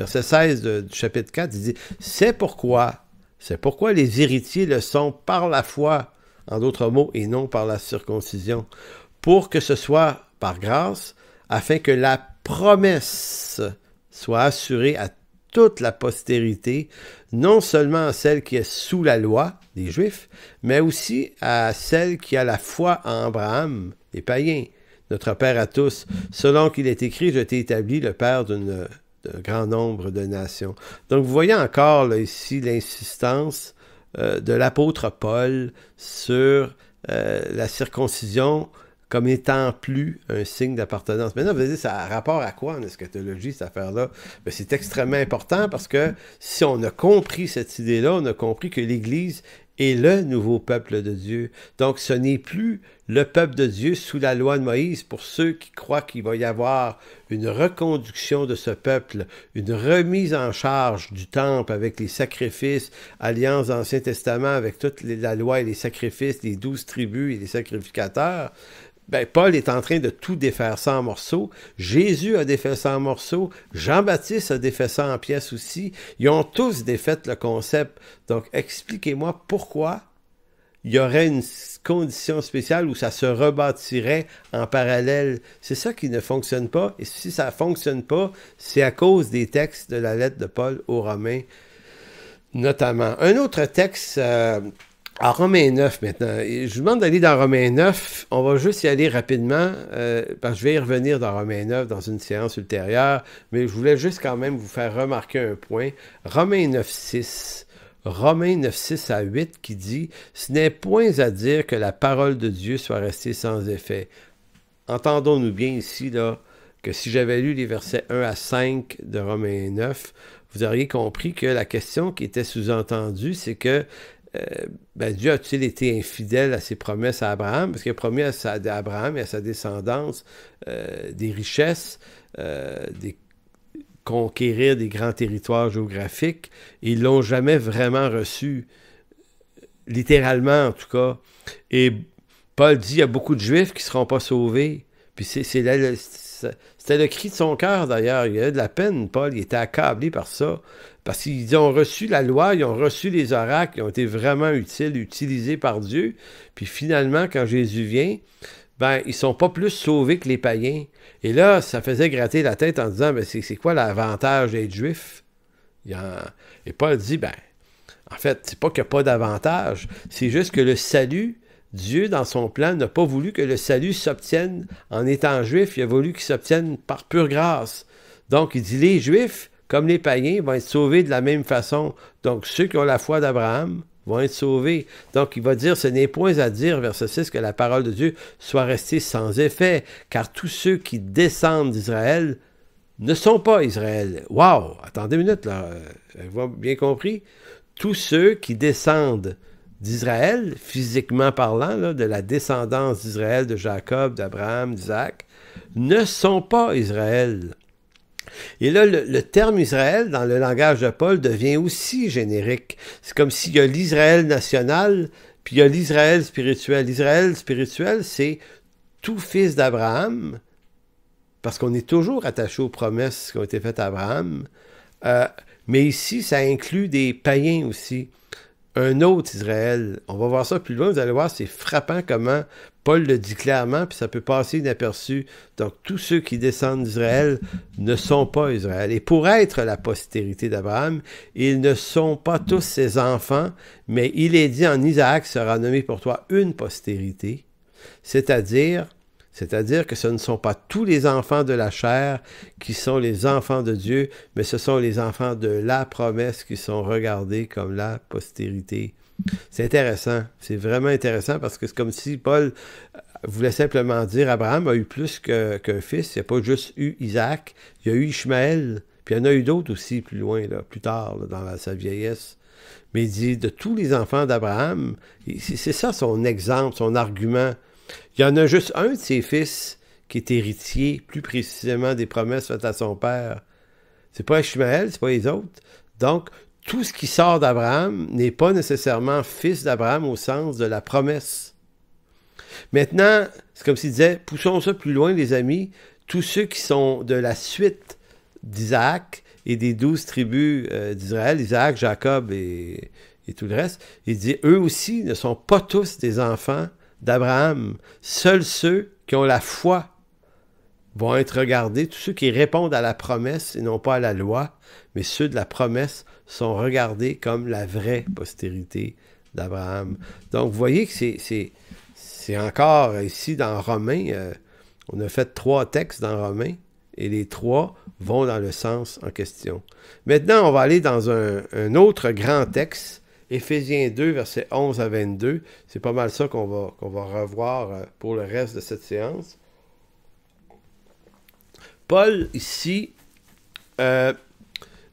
Verset 16 de, du chapitre 4, il dit C'est pourquoi, c'est pourquoi les héritiers le sont par la foi, en d'autres mots, et non par la circoncision, pour que ce soit par grâce, afin que la promesse soit assurée à toute la postérité, non seulement à celle qui est sous la loi, des Juifs, mais aussi à celle qui a la foi en Abraham, les païens, notre Père à tous, selon qu'il est écrit, je t'ai établi le Père d'une de grand nombre de nations. Donc vous voyez encore ici l'insistance euh, de l'apôtre Paul sur euh, la circoncision comme étant plus un signe d'appartenance. Maintenant, vous allez dire, ça a rapport à quoi en eschatologie, cette affaire-là? Ben, c'est extrêmement important parce que si on a compris cette idée-là, on a compris que l'Église et le nouveau peuple de Dieu. Donc ce n'est plus le peuple de Dieu sous la loi de Moïse pour ceux qui croient qu'il va y avoir une reconduction de ce peuple, une remise en charge du temple avec les sacrifices, alliance d'Ancien Testament avec toute la loi et les sacrifices, les douze tribus et les sacrificateurs. Ben, Paul est en train de tout défaire ça en morceaux. Jésus a défait ça en morceaux. Jean-Baptiste a défait ça en pièces aussi. Ils ont tous défait le concept. Donc, expliquez-moi pourquoi il y aurait une condition spéciale où ça se rebâtirait en parallèle. C'est ça qui ne fonctionne pas. Et si ça ne fonctionne pas, c'est à cause des textes de la lettre de Paul aux Romains, notamment. Un autre texte... Euh, à Romain 9 maintenant. Je vous demande d'aller dans Romains 9. On va juste y aller rapidement, euh, parce que je vais y revenir dans Romains 9 dans une séance ultérieure, mais je voulais juste quand même vous faire remarquer un point. Romains 9, 6. Romains 9, 6 à 8 qui dit Ce n'est point à dire que la parole de Dieu soit restée sans effet. Entendons-nous bien ici là, que si j'avais lu les versets 1 à 5 de Romains 9, vous auriez compris que la question qui était sous-entendue, c'est que euh, ben, Dieu a-t-il été infidèle à ses promesses à Abraham? Parce qu'il a promis à, Abraham et à sa descendance euh, des richesses, euh, de conquérir des grands territoires géographiques. Ils ils l'ont jamais vraiment reçu, littéralement en tout cas. Et Paul dit, il y a beaucoup de Juifs qui ne seront pas sauvés. Puis c'est c'était le cri de son cœur d'ailleurs. Il avait de la peine, Paul. Il était accablé par ça. Parce qu'ils ont reçu la loi, ils ont reçu les oracles, ils ont été vraiment utiles, utilisés par Dieu. Puis finalement, quand Jésus vient, ben, ils sont pas plus sauvés que les païens. Et là, ça faisait gratter la tête en disant, mais ben, c'est quoi l'avantage d'être juif? Et Paul dit, ben, en fait, c'est pas qu'il n'y a pas d'avantage, c'est juste que le salut, Dieu, dans son plan, n'a pas voulu que le salut s'obtienne en étant juif, il a voulu qu'il s'obtienne par pure grâce. Donc, il dit, les juifs, comme les païens vont être sauvés de la même façon. Donc, ceux qui ont la foi d'Abraham vont être sauvés. Donc, il va dire, ce n'est point à dire, verset 6, que la parole de Dieu soit restée sans effet, car tous ceux qui descendent d'Israël ne sont pas Israël. Wow! Attendez une minute, là. Euh, Vous avez bien compris? Tous ceux qui descendent d'Israël, physiquement parlant, de la descendance d'Israël, de Jacob, d'Abraham, d'Isaac, ne sont pas Israël. Et là, le, terme Israël, dans le langage de Paul, devient aussi générique. C'est comme s'il y a l'Israël national, puis il y a l'Israël spirituel. L'Israël spirituel, c'est tout fils d'Abraham, parce qu'on est toujours attaché aux promesses qui ont été faites à Abraham. Euh, mais ici, ça inclut des païens aussi. Un autre Israël. On va voir ça plus loin, vous allez voir, c'est frappant comment Paul le dit clairement, puis ça peut passer inaperçu. Donc, tous ceux qui descendent d'Israël ne sont pas Israël. Et pour être la postérité d'Abraham, ils ne sont pas tous ses enfants, mais il est dit en Isaac sera nommé pour toi une postérité, c'est-à-dire, c'est-à-dire que ce ne sont pas tous les enfants de la chair qui sont les enfants de Dieu, mais ce sont les enfants de la promesse qui sont regardés comme la postérité c'est intéressant. C'est vraiment intéressant parce que c'est comme si Paul euh, voulait simplement dire Abraham a eu plus qu'un fils. Il n'y a pas juste eu Isaac, il y a eu Ishmaël, puis il y en a eu d'autres aussi plus loin, là, plus tard, dans sa vieillesse. Mais il dit de tous les enfants d'Abraham, c'est ça son exemple, son argument. Il y en a juste un de ses fils qui est héritier, plus précisément des promesses faites à son père. C'est pas Ishmaël, c'est pas les autres. Donc, tout ce qui sort d'Abraham n'est pas nécessairement fils d'Abraham au sens de la promesse. Maintenant, c'est comme s'il disait, poussons ça plus loin, les amis, tous ceux qui sont de la suite d'Isaac et des douze tribus euh, d'Israël, Isaac, Jacob et, et tout le reste, il dit, eux aussi ne sont pas tous des enfants d'Abraham, seuls ceux qui ont la foi vont être regardés, tous ceux qui répondent à la promesse et non pas à la loi, mais ceux de la promesse sont regardés comme la vraie postérité d'Abraham. Donc vous voyez que c'est encore ici dans Romain, euh, on a fait trois textes dans Romain, et les trois vont dans le sens en question. Maintenant, on va aller dans un, autre grand texte, Éphésiens 2, versets 11 à 22. C'est pas mal ça qu'on va, qu'on va revoir euh, pour le reste de cette séance. Paul, ici, euh,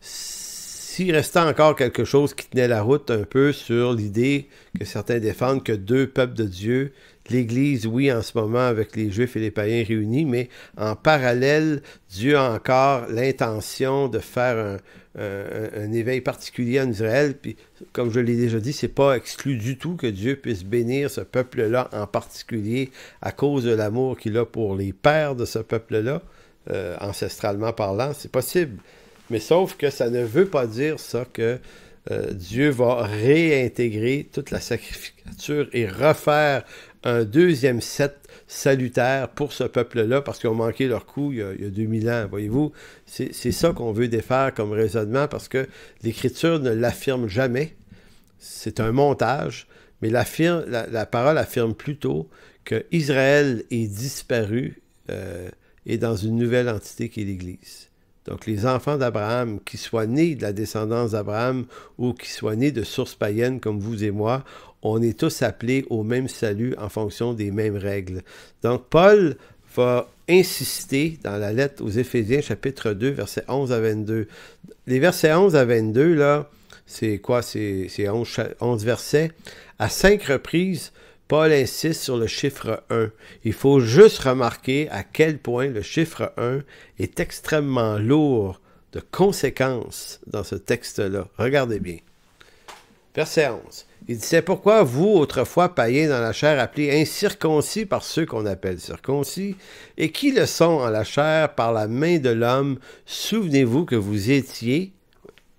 s'il restait encore quelque chose qui tenait la route un peu sur l'idée que certains défendent que deux peuples de Dieu, l'Église, oui, en ce moment avec les Juifs et les païens réunis, mais en parallèle, Dieu a encore l'intention de faire un, éveil particulier en Israël. Puis, comme je l'ai déjà dit, c'est pas exclu du tout que Dieu puisse bénir ce peuple-là en particulier à cause de l'amour qu'il a pour les pères de ce peuple-là. Euh, ancestralement parlant, c'est possible. Mais sauf que ça ne veut pas dire ça que euh, Dieu va réintégrer toute la sacrificature et refaire un deuxième set salutaire pour ce peuple-là parce qu'ils ont manqué leur coup il y a, 2000 ans, voyez-vous. C'est ça qu'on veut défaire comme raisonnement parce que l'Écriture ne l'affirme jamais. C'est un montage, mais la, parole affirme plutôt que Israël est disparu. Euh, et dans une nouvelle entité qui est l'Église. Donc les enfants d'Abraham, qui soient nés de la descendance d'Abraham ou qui soient nés de sources païennes comme vous et moi, on est tous appelés au même salut en fonction des mêmes règles. Donc Paul va insister dans la lettre aux Éphésiens chapitre 2 versets 11 à 22. Les versets 11 à 22, là, c'est quoi? C'est 11, 11 versets. À cinq reprises, Paul insiste sur le chiffre 1. Il faut juste remarquer à quel point le chiffre 1 est extrêmement lourd de conséquences dans ce texte-là. Regardez bien. Verset 11. Il disait « pourquoi vous, autrefois païens dans la chair, appelés incirconcis par ceux qu'on appelle circoncis, et qui le sont en la chair par la main de l'homme, souvenez-vous que vous étiez,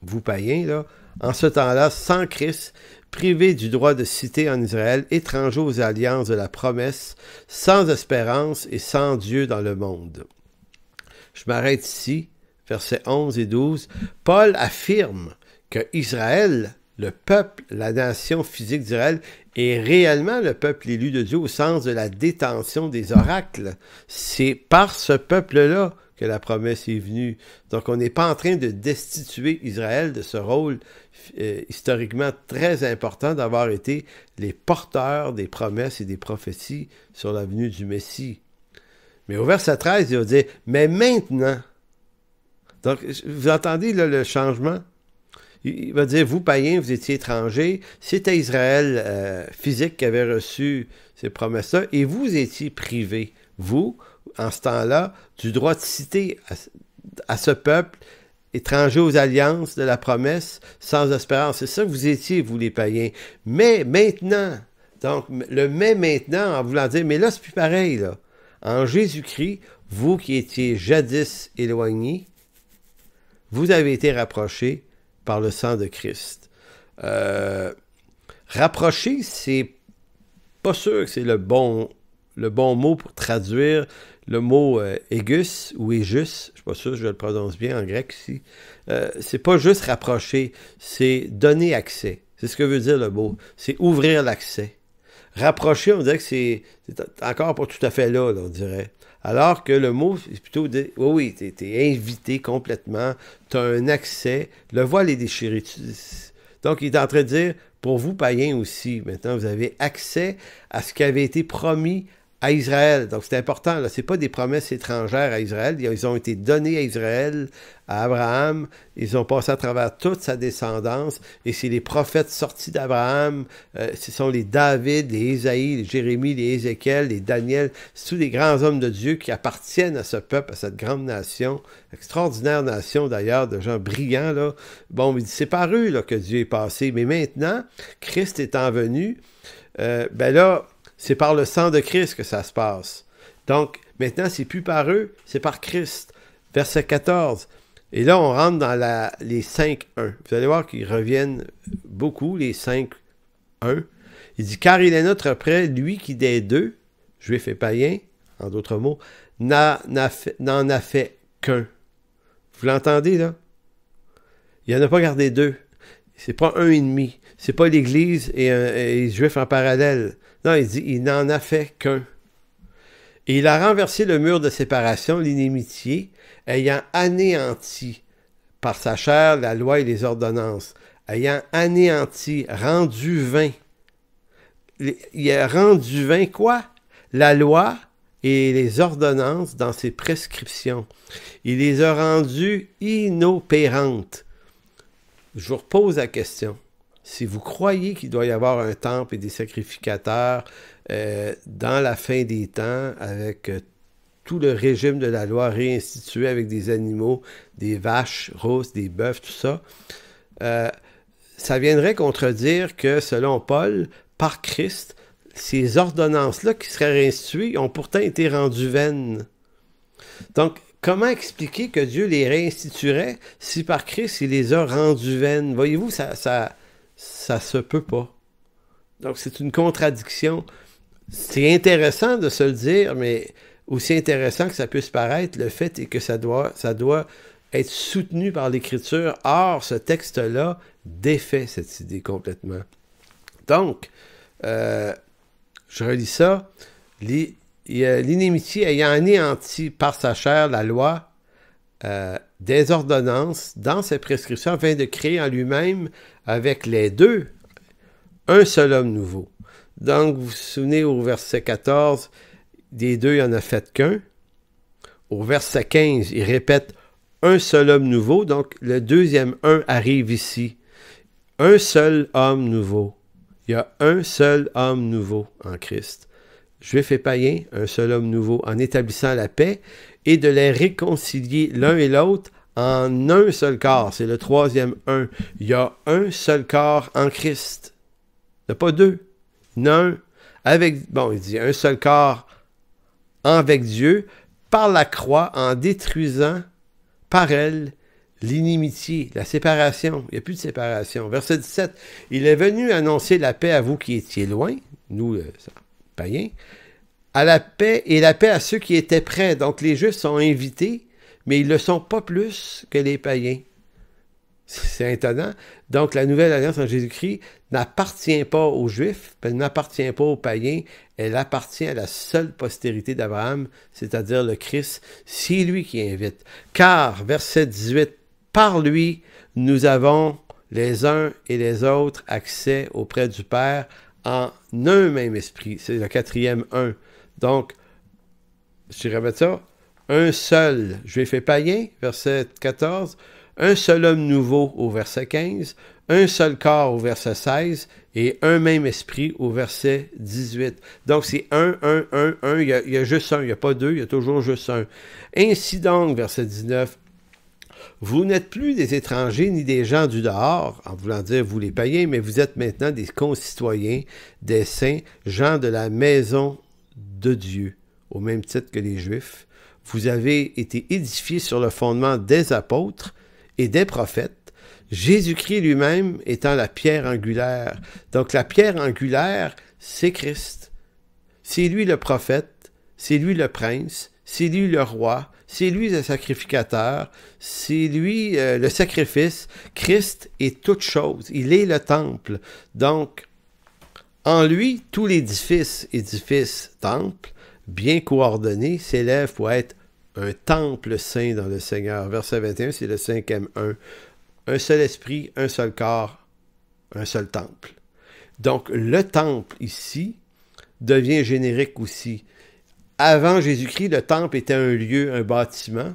vous païens, là, en ce temps-là, sans Christ, Privé du droit de citer en Israël, étranger aux alliances de la promesse, sans espérance et sans Dieu dans le monde. Je m'arrête ici, versets 11 et 12. Paul affirme que Israël, le peuple, la nation physique d'Israël, est réellement le peuple élu de Dieu au sens de la détention des oracles. C'est par ce peuple-là que la promesse est venue. Donc on n'est pas en train de destituer Israël de ce rôle euh, historiquement très important d'avoir été les porteurs des promesses et des prophéties sur la venue du Messie. Mais au verset 13, il va dire, mais maintenant, donc vous entendez le changement? Il va dire, vous païens, vous étiez étrangers, c'était Israël euh, physique qui avait reçu ces promesses-là, et vous étiez privés, vous, en ce temps-là, du droit de citer à, ce peuple, étranger aux alliances de la promesse, sans espérance. C'est ça que vous étiez, vous les païens. Mais maintenant, donc le mais maintenant, en voulant dire, mais là, c'est plus pareil, là. En Jésus-Christ, vous qui étiez jadis éloignés, vous avez été rapprochés par le sang de Christ. Euh, Rapprocher, c'est pas sûr que c'est le bon, le bon mot pour traduire le mot euh, ou égus, je ne suis pas sûr que je le prononce bien en grec ici, ce euh, c'est pas juste rapprocher, c'est donner accès. C'est ce que veut dire le mot. C'est ouvrir l'accès. Rapprocher, on dirait que c'est encore pas tout à fait là, on dirait. Alors que le mot, c'est plutôt oui, oui, tu es, invité complètement, tu as un accès, le voile est déchiré. Donc, il est en train de dire, pour vous, païens aussi, maintenant, vous avez accès à ce qui avait été promis à Israël. Donc c'est important, ce n'est pas des promesses étrangères à Israël. Ils ont été donnés à Israël, à Abraham. Ils ont passé à travers toute sa descendance. Et c'est les prophètes sortis d'Abraham. Euh, ce sont les David, les Isaïe, les Jérémie, les Ézéchiel, les Daniel. C'est tous les grands hommes de Dieu qui appartiennent à ce peuple, à cette grande nation. Extraordinaire nation d'ailleurs, de gens brillants. Là. Bon, c'est par eux là, que Dieu est passé. Mais maintenant, Christ étant venu, euh, ben là, c'est par le sang de Christ que ça se passe. Donc, maintenant, c'est plus par eux, c'est par Christ. Verset 14. Et là, on rentre dans les 5-1. Vous allez voir qu'ils reviennent beaucoup, les 5-1. Il dit, car il est notre prêt, lui qui des deux, juif et païen, en d'autres mots, n'en a fait, qu'un. Vous l'entendez, là? Il n'en a pas gardé deux. C'est pas un et demi. C'est pas l'Église et, les Juifs en parallèle. Non, il dit, il n'en a fait qu'un. Et il a renversé le mur de séparation, l'inimitié, ayant anéanti par sa chair la loi et les ordonnances, ayant anéanti, rendu vain. Il a rendu vain quoi? La loi et les ordonnances dans ses prescriptions. Il les a rendues inopérantes. Je vous repose la question si vous croyez qu'il doit y avoir un temple et des sacrificateurs euh, dans la fin des temps, avec euh, tout le régime de la loi réinstitué avec des animaux, des vaches roses, des bœufs, tout ça, euh, ça viendrait contredire que, selon Paul, par Christ, ces ordonnances-là qui seraient réinstituées ont pourtant été rendues vaines. Donc, comment expliquer que Dieu les réinstituerait si par Christ il les a rendues vaines? Voyez-vous, ça, ça, ça se peut pas. Donc c'est une contradiction. C'est intéressant de se le dire, mais aussi intéressant que ça puisse paraître, le fait est que ça doit, ça doit être soutenu par l'écriture. Or, ce texte-là défait cette idée complètement. Donc, euh, je relis ça. L'inimitié ayant anéanti par sa chair la loi, euh, des ordonnances dans ses prescriptions vient de créer en lui-même, avec les deux, un seul homme nouveau. Donc, vous vous souvenez au verset 14, des deux, il n'y en a fait qu'un. Au verset 15, il répète un seul homme nouveau. Donc, le deuxième un arrive ici. Un seul homme nouveau. Il y a un seul homme nouveau en Christ. Je Juif et païen, un seul homme nouveau. En établissant la paix, et de les réconcilier l'un et l'autre en un seul corps. C'est le troisième un. Il y a un seul corps en Christ. Il n'y a pas deux. Non. Avec, bon, il dit un seul corps avec Dieu par la croix en détruisant par elle l'inimitié, la séparation. Il n'y a plus de séparation. Verset 17. Il est venu annoncer la paix à vous qui étiez loin, nous, euh, païens, à la paix et la paix à ceux qui étaient prêts. Donc les Juifs sont invités, mais ils ne le sont pas plus que les païens. C'est étonnant. Donc la nouvelle alliance en Jésus-Christ n'appartient pas aux Juifs, elle n'appartient pas aux païens, elle appartient à la seule postérité d'Abraham, c'est-à-dire le Christ. C'est lui qui invite. Car, verset 18, par lui, nous avons les uns et les autres accès auprès du Père en un même esprit. C'est le quatrième un. Donc, je répète ça, un seul je l'ai fait païen, verset 14, un seul homme nouveau au verset 15, un seul corps au verset 16 et un même esprit au verset 18. Donc c'est 1, 1, 1, 1, il y a, il y a juste un, il n'y a pas deux, il y a toujours juste un. Ainsi donc, verset 19, vous n'êtes plus des étrangers ni des gens du dehors, en voulant dire vous les païens, mais vous êtes maintenant des concitoyens, des saints, gens de la maison de Dieu, au même titre que les Juifs. Vous avez été édifiés sur le fondement des apôtres et des prophètes, Jésus-Christ lui-même étant la pierre angulaire. Donc la pierre angulaire, c'est Christ. C'est lui le prophète, c'est lui le prince, c'est lui le roi, c'est lui le sacrificateur, c'est lui euh, le sacrifice. Christ est toute chose, il est le temple. Donc, en lui, tout l'édifice, édifice, temple, bien coordonné, s'élève pour être un temple saint dans le Seigneur. Verset 21, c'est le cinquième 1. Un seul esprit, un seul corps, un seul temple. Donc le temple ici devient générique aussi. Avant Jésus-Christ, le temple était un lieu, un bâtiment.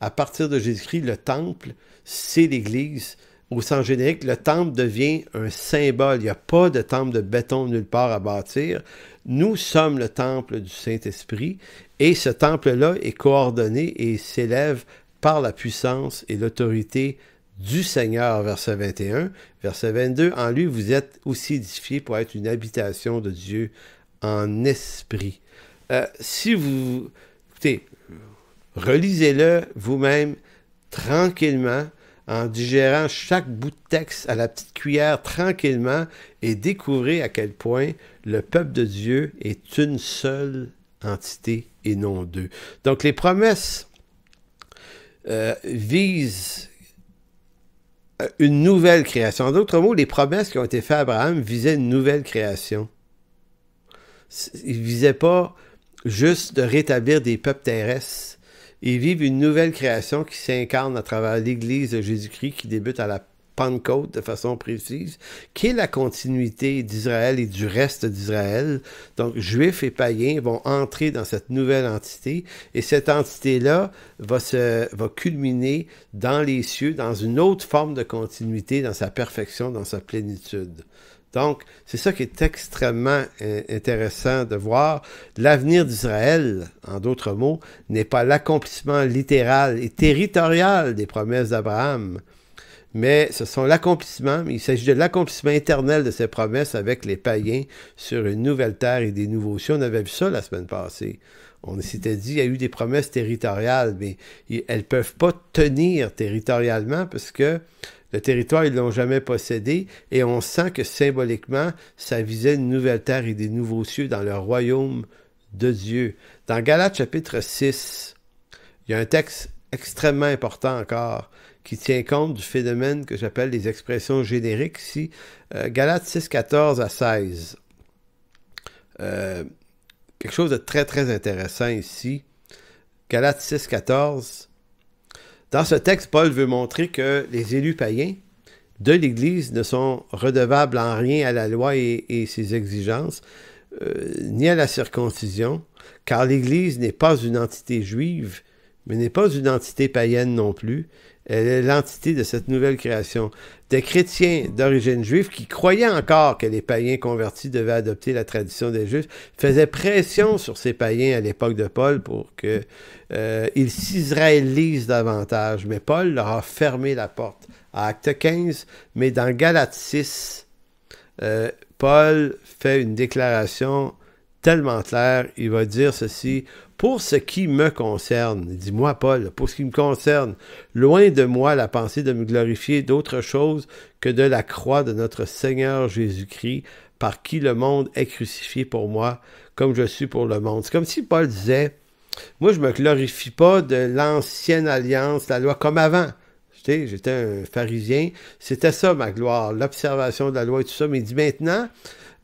À partir de Jésus-Christ, le temple, c'est l'Église, au sens générique, le temple devient un symbole. Il n'y a pas de temple de béton nulle part à bâtir. Nous sommes le temple du Saint-Esprit et ce temple-là est coordonné et s'élève par la puissance et l'autorité du Seigneur, verset 21. Verset 22, en lui vous êtes aussi édifiés pour être une habitation de Dieu en esprit. Euh, si vous, écoutez, relisez-le vous-même tranquillement en digérant chaque bout de texte à la petite cuillère tranquillement et découvrir à quel point le peuple de Dieu est une seule entité et non deux. Donc les promesses euh, visent une nouvelle création. En d'autres mots, les promesses qui ont été faites à Abraham visaient une nouvelle création. Ils ne visaient pas juste de rétablir des peuples terrestres ils vivent une nouvelle création qui s'incarne à travers l'Église de Jésus-Christ qui débute à la Pentecôte de façon précise, qui est la continuité d'Israël et du reste d'Israël. Donc, juifs et païens vont entrer dans cette nouvelle entité et cette entité-là va, se, va culminer dans les cieux, dans une autre forme de continuité, dans sa perfection, dans sa plénitude. Donc, c'est ça qui est extrêmement euh, intéressant de voir. L'avenir d'Israël, en d'autres mots, n'est pas l'accomplissement littéral et territorial des promesses d'Abraham, mais ce sont l'accomplissement, il s'agit de l'accomplissement éternel de ces promesses avec les païens sur une nouvelle terre et des nouveaux cieux. On avait vu ça la semaine passée. On s'était dit, il y a eu des promesses territoriales, mais elles ne peuvent pas tenir territorialement parce que le territoire, ils l'ont jamais possédé et on sent que symboliquement, ça visait une nouvelle terre et des nouveaux cieux dans le royaume de Dieu. Dans Galates chapitre 6, il y a un texte extrêmement important encore qui tient compte du phénomène que j'appelle les expressions génériques ici. Euh, Galates 6, 14 à 16. Euh, quelque chose de très, très intéressant ici. Galates 6, 14. Dans ce texte, Paul veut montrer que les élus païens de l'Église ne sont redevables en rien à la loi et, ses exigences, euh, ni à la circoncision, car l'Église n'est pas une entité juive, mais n'est pas une entité païenne non plus, elle est l'entité de cette nouvelle création. Des chrétiens d'origine juive qui croyaient encore que les païens convertis devaient adopter la tradition des juifs faisaient pression sur ces païens à l'époque de Paul pour qu'ils euh, s'israélisent davantage. Mais Paul leur a fermé la porte à Acte 15, mais dans Galates 6, euh, Paul fait une déclaration tellement clair. Il va dire ceci. Pour ce qui me concerne, dis-moi Paul, pour ce qui me concerne, loin de moi la pensée de me glorifier d'autre chose que de la croix de notre Seigneur Jésus-Christ, par qui le monde est crucifié pour moi, comme je suis pour le monde. C'est comme si Paul disait, moi je me glorifie pas de l'ancienne alliance, la loi comme avant. J'étais un pharisien, c'était ça ma gloire, l'observation de la loi et tout ça. Mais il dit maintenant,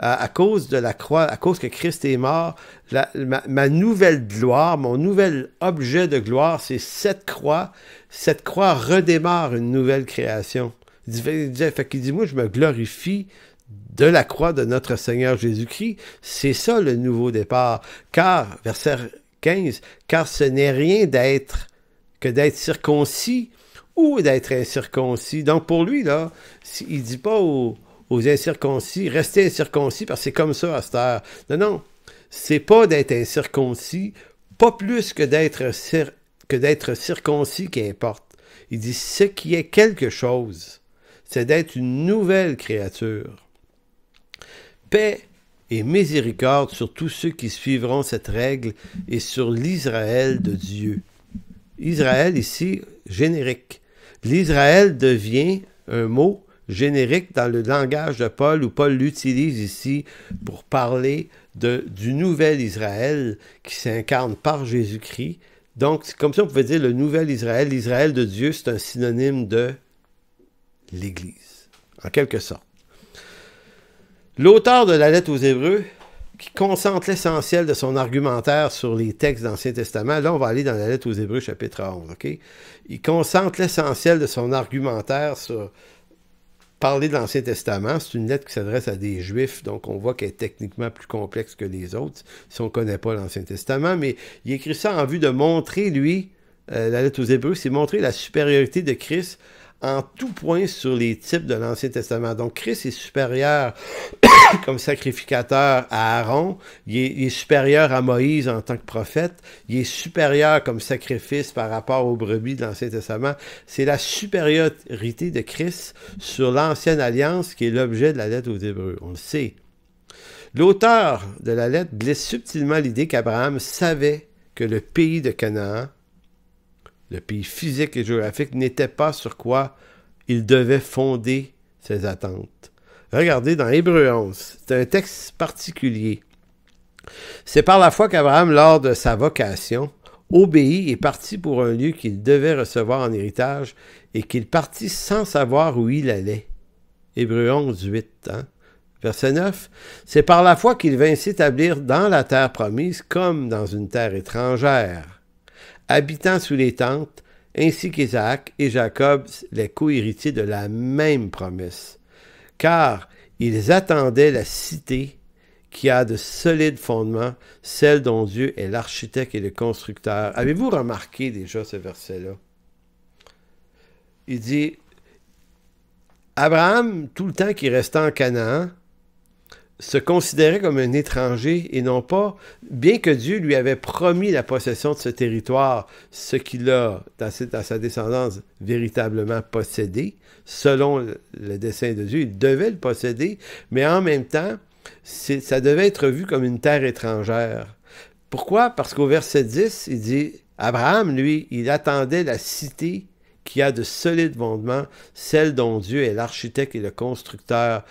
à cause de la croix, à cause que Christ est mort, ma, nouvelle gloire, mon nouvel objet de gloire, c'est cette croix. Cette croix redémarre une nouvelle création. Il dit, fait dit, moi, je me glorifie de la croix de notre Seigneur Jésus-Christ. C'est ça le nouveau départ. Car, verset 15, car ce n'est rien d'être que d'être circoncis ou d'être incirconcis. Donc pour lui, là, il dit pas au, aux incirconcis, restez incirconcis parce que c'est comme ça à cette heure. Non, non, c'est pas d'être incirconcis, pas plus que d'être que d'être circoncis qui importe. Il dit ce qui est quelque chose, c'est d'être une nouvelle créature. Paix et miséricorde sur tous ceux qui suivront cette règle et sur l'Israël de Dieu. Israël ici générique. L'Israël devient un mot générique dans le langage de Paul, où Paul l'utilise ici pour parler de, du nouvel Israël qui s'incarne par Jésus-Christ. Donc, c'est comme ça, on pouvait dire le nouvel Israël, l'Israël de Dieu, c'est un synonyme de l'Église, en quelque sorte. L'auteur de la lettre aux Hébreux, qui concentre l'essentiel de son argumentaire sur les textes d'Ancien Testament. Là, on va aller dans la lettre aux Hébreux, chapitre 11. OK? Il concentre l'essentiel de son argumentaire sur parler de l'Ancien Testament, c'est une lettre qui s'adresse à des Juifs, donc on voit qu'elle est techniquement plus complexe que les autres, si on ne connaît pas l'Ancien Testament, mais il écrit ça en vue de montrer, lui, euh, la lettre aux Hébreux, c'est montrer la supériorité de Christ en tout point sur les types de l'Ancien Testament. Donc, Christ est supérieur comme sacrificateur à Aaron, il est, supérieur à Moïse en tant que prophète, il est supérieur comme sacrifice par rapport aux brebis de l'Ancien Testament. C'est la supériorité de Christ sur l'Ancienne Alliance qui est l'objet de la lettre aux Hébreux. On le sait. L'auteur de la lettre blesse subtilement l'idée qu'Abraham savait que le pays de Canaan le pays physique et géographique n'était pas sur quoi il devait fonder ses attentes. Regardez dans Hébreu 11, c'est un texte particulier. C'est par la foi qu'Abraham, lors de sa vocation, obéit et partit pour un lieu qu'il devait recevoir en héritage et qu'il partit sans savoir où il allait. Hébreu 11, 8. Hein. Verset 9. C'est par la foi qu'il vint s'établir dans la terre promise comme dans une terre étrangère habitant sous les tentes, ainsi qu'Isaac et Jacob, les co-héritiers de la même promesse, car ils attendaient la cité qui a de solides fondements, celle dont Dieu est l'architecte et le constructeur. Avez-vous remarqué déjà ce verset-là? Il dit, Abraham, tout le temps qu'il restait en Canaan, se considérait comme un étranger et non pas, bien que Dieu lui avait promis la possession de ce territoire, ce qu'il a, dans, sa descendance, véritablement possédé, selon le dessein de Dieu, il devait le posséder, mais en même temps, ça devait être vu comme une terre étrangère. Pourquoi? Parce qu'au verset 10, il dit, Abraham, lui, il attendait la cité qui a de solides fondements, celle dont Dieu est l'architecte et le constructeur.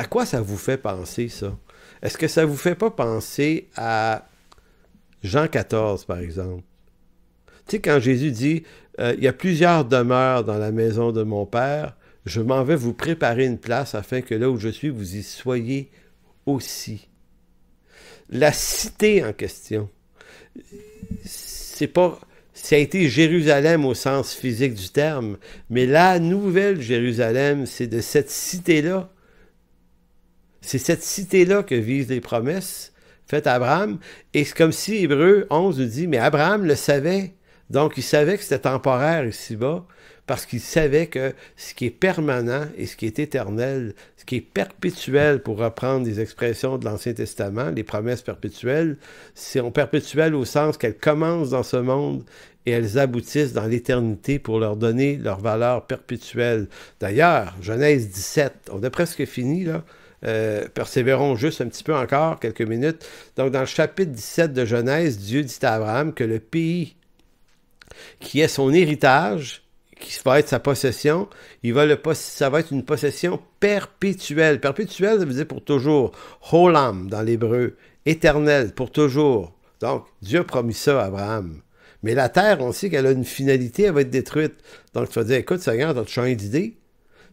À quoi ça vous fait penser, ça? Est-ce que ça ne vous fait pas penser à Jean 14, par exemple? Tu sais, quand Jésus dit euh, Il y a plusieurs demeures dans la maison de mon Père, je m'en vais vous préparer une place afin que là où je suis, vous y soyez aussi. La cité en question, c'est pas. Ça a été Jérusalem au sens physique du terme, mais la nouvelle Jérusalem, c'est de cette cité-là c'est cette cité-là que visent les promesses faites à Abraham. Et c'est comme si Hébreu 11 nous dit, mais Abraham le savait. Donc, il savait que c'était temporaire ici-bas, parce qu'il savait que ce qui est permanent et ce qui est éternel, ce qui est perpétuel, pour reprendre des expressions de l'Ancien Testament, les promesses perpétuelles, sont perpétuelles au sens qu'elles commencent dans ce monde et elles aboutissent dans l'éternité pour leur donner leur valeur perpétuelle. D'ailleurs, Genèse 17, on a presque fini là. Euh, persévérons juste un petit peu encore, quelques minutes. Donc, dans le chapitre 17 de Genèse, Dieu dit à Abraham que le pays qui est son héritage, qui va être sa possession, il va le ça va être une possession perpétuelle. Perpétuelle, ça veut dire pour toujours. Holam dans l'hébreu, éternel, pour toujours. Donc, Dieu a promis ça à Abraham. Mais la terre, on sait qu'elle a une finalité, elle va être détruite. Donc, il faut dire, écoute, Seigneur, tu as changé d'idée.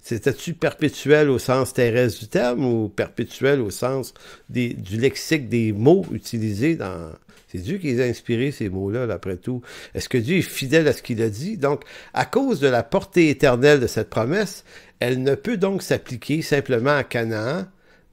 C'était-tu perpétuel au sens terrestre du terme ou perpétuel au sens du lexique des mots utilisés dans... C'est Dieu qui les a inspirés, ces mots-là, après tout. Est-ce que Dieu est fidèle à ce qu'il a dit? Donc, à cause de la portée éternelle de cette promesse, elle ne peut donc s'appliquer simplement à Canaan,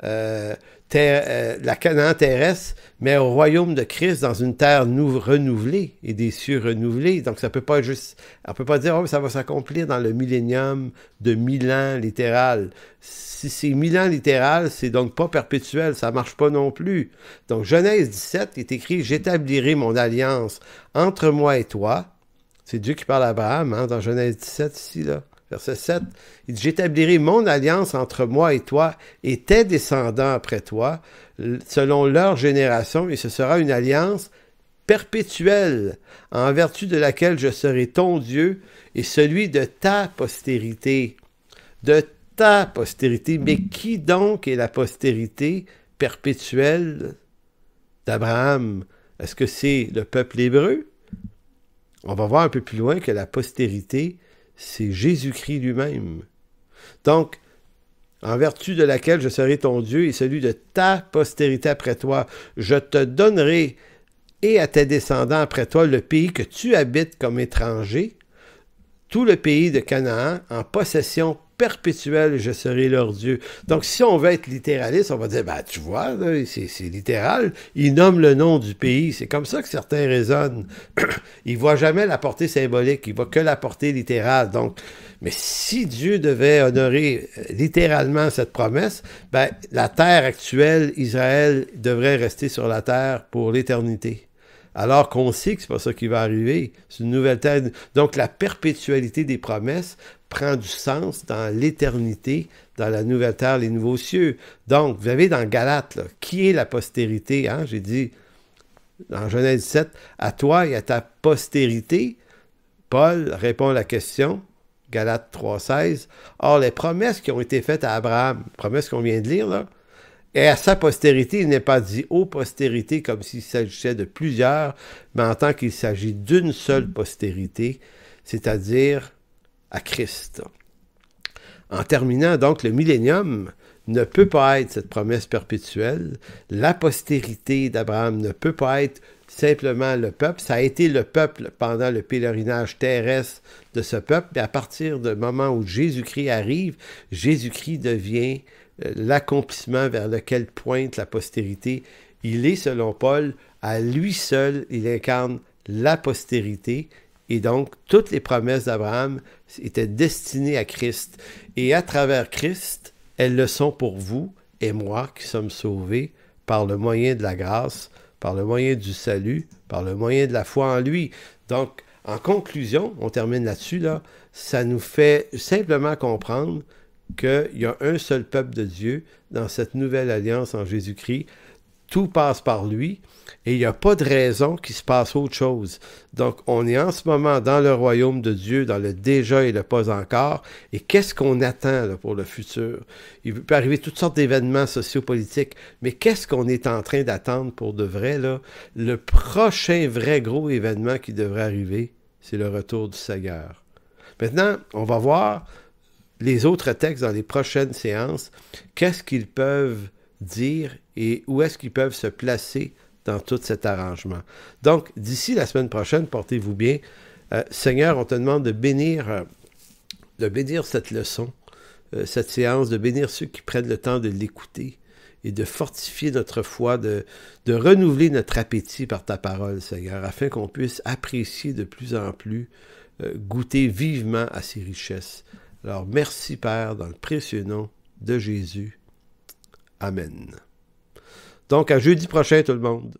euh, euh, la Canaan terrestre, mais au royaume de Christ, dans une terre renouvelée et des cieux renouvelés. Donc, ça peut pas juste, on peut pas dire, oh, ça va s'accomplir dans le millénium de mille ans littéral. Si c'est mille ans littéral, c'est donc pas perpétuel, ça marche pas non plus. Donc, Genèse 17 est écrit, j'établirai mon alliance entre moi et toi. C'est Dieu qui parle à Abraham, hein, dans Genèse 17 ici, là verset 7, J'établirai mon alliance entre moi et toi et tes descendants après toi, selon leur génération, et ce sera une alliance perpétuelle, en vertu de laquelle je serai ton Dieu et celui de ta postérité. De ta postérité. Mais qui donc est la postérité perpétuelle d'Abraham? Est-ce que c'est le peuple hébreu? On va voir un peu plus loin que la postérité c'est Jésus-Christ lui-même. Donc, en vertu de laquelle je serai ton Dieu et celui de ta postérité après toi, je te donnerai et à tes descendants après toi le pays que tu habites comme étranger, tout le pays de Canaan en possession perpétuel, je serai leur Dieu. Donc, si on veut être littéraliste, on va dire, ben, tu vois, c'est littéral, ils nomment le nom du pays. C'est comme ça que certains raisonnent. ils ne voient jamais la portée symbolique, ils ne voient que la portée littérale. Donc, mais si Dieu devait honorer euh, littéralement cette promesse, ben, la terre actuelle, Israël, devrait rester sur la terre pour l'éternité. Alors qu'on sait que c'est pas ça qui va arriver. C'est une nouvelle terre. Donc, la perpétualité des promesses prend du sens dans l'éternité, dans la nouvelle terre, les nouveaux cieux. Donc, vous avez dans Galate, qui est la postérité? Hein? J'ai dit dans Genèse 7, à toi et à ta postérité, Paul répond à la question, Galate 3.16, or les promesses qui ont été faites à Abraham, promesses qu'on vient de lire, là, et à sa postérité, il n'est pas dit aux postérités comme s'il s'agissait de plusieurs, mais en tant qu'il s'agit d'une seule postérité, c'est-à-dire Christ. En terminant, donc, le millénium ne peut pas être cette promesse perpétuelle. La postérité d'Abraham ne peut pas être simplement le peuple. Ça a été le peuple pendant le pèlerinage terrestre de ce peuple. Mais à partir du moment où Jésus-Christ arrive, Jésus-Christ devient euh, l'accomplissement vers lequel pointe la postérité. Il est, selon Paul, à lui seul, il incarne la postérité et donc, toutes les promesses d'Abraham étaient destinées à Christ. Et à travers Christ, elles le sont pour vous et moi qui sommes sauvés par le moyen de la grâce, par le moyen du salut, par le moyen de la foi en lui. Donc, en conclusion, on termine là-dessus, là, ça nous fait simplement comprendre qu'il y a un seul peuple de Dieu dans cette nouvelle alliance en Jésus-Christ, tout passe par lui et il n'y a pas de raison qu'il se passe autre chose. Donc, on est en ce moment dans le royaume de Dieu, dans le déjà et le pas encore. Et qu'est-ce qu'on attend pour le futur? Il peut arriver toutes sortes d'événements sociopolitiques, mais qu'est-ce qu'on est en train d'attendre pour de vrai? Là? Le prochain vrai gros événement qui devrait arriver, c'est le retour du Seigneur. Maintenant, on va voir les autres textes dans les prochaines séances, qu'est-ce qu'ils peuvent dire et où est-ce qu'ils peuvent se placer dans tout cet arrangement. Donc, d'ici la semaine prochaine, portez-vous bien. Euh, Seigneur, on te demande de bénir, euh, de bénir cette leçon, euh, cette séance, de bénir ceux qui prennent le temps de l'écouter et de fortifier notre foi, de, de renouveler notre appétit par ta parole, Seigneur, afin qu'on puisse apprécier de plus en plus, goûter vivement à ces richesses. Alors, merci Père, dans le précieux nom de Jésus. Amen. Donc, à jeudi prochain, tout le monde.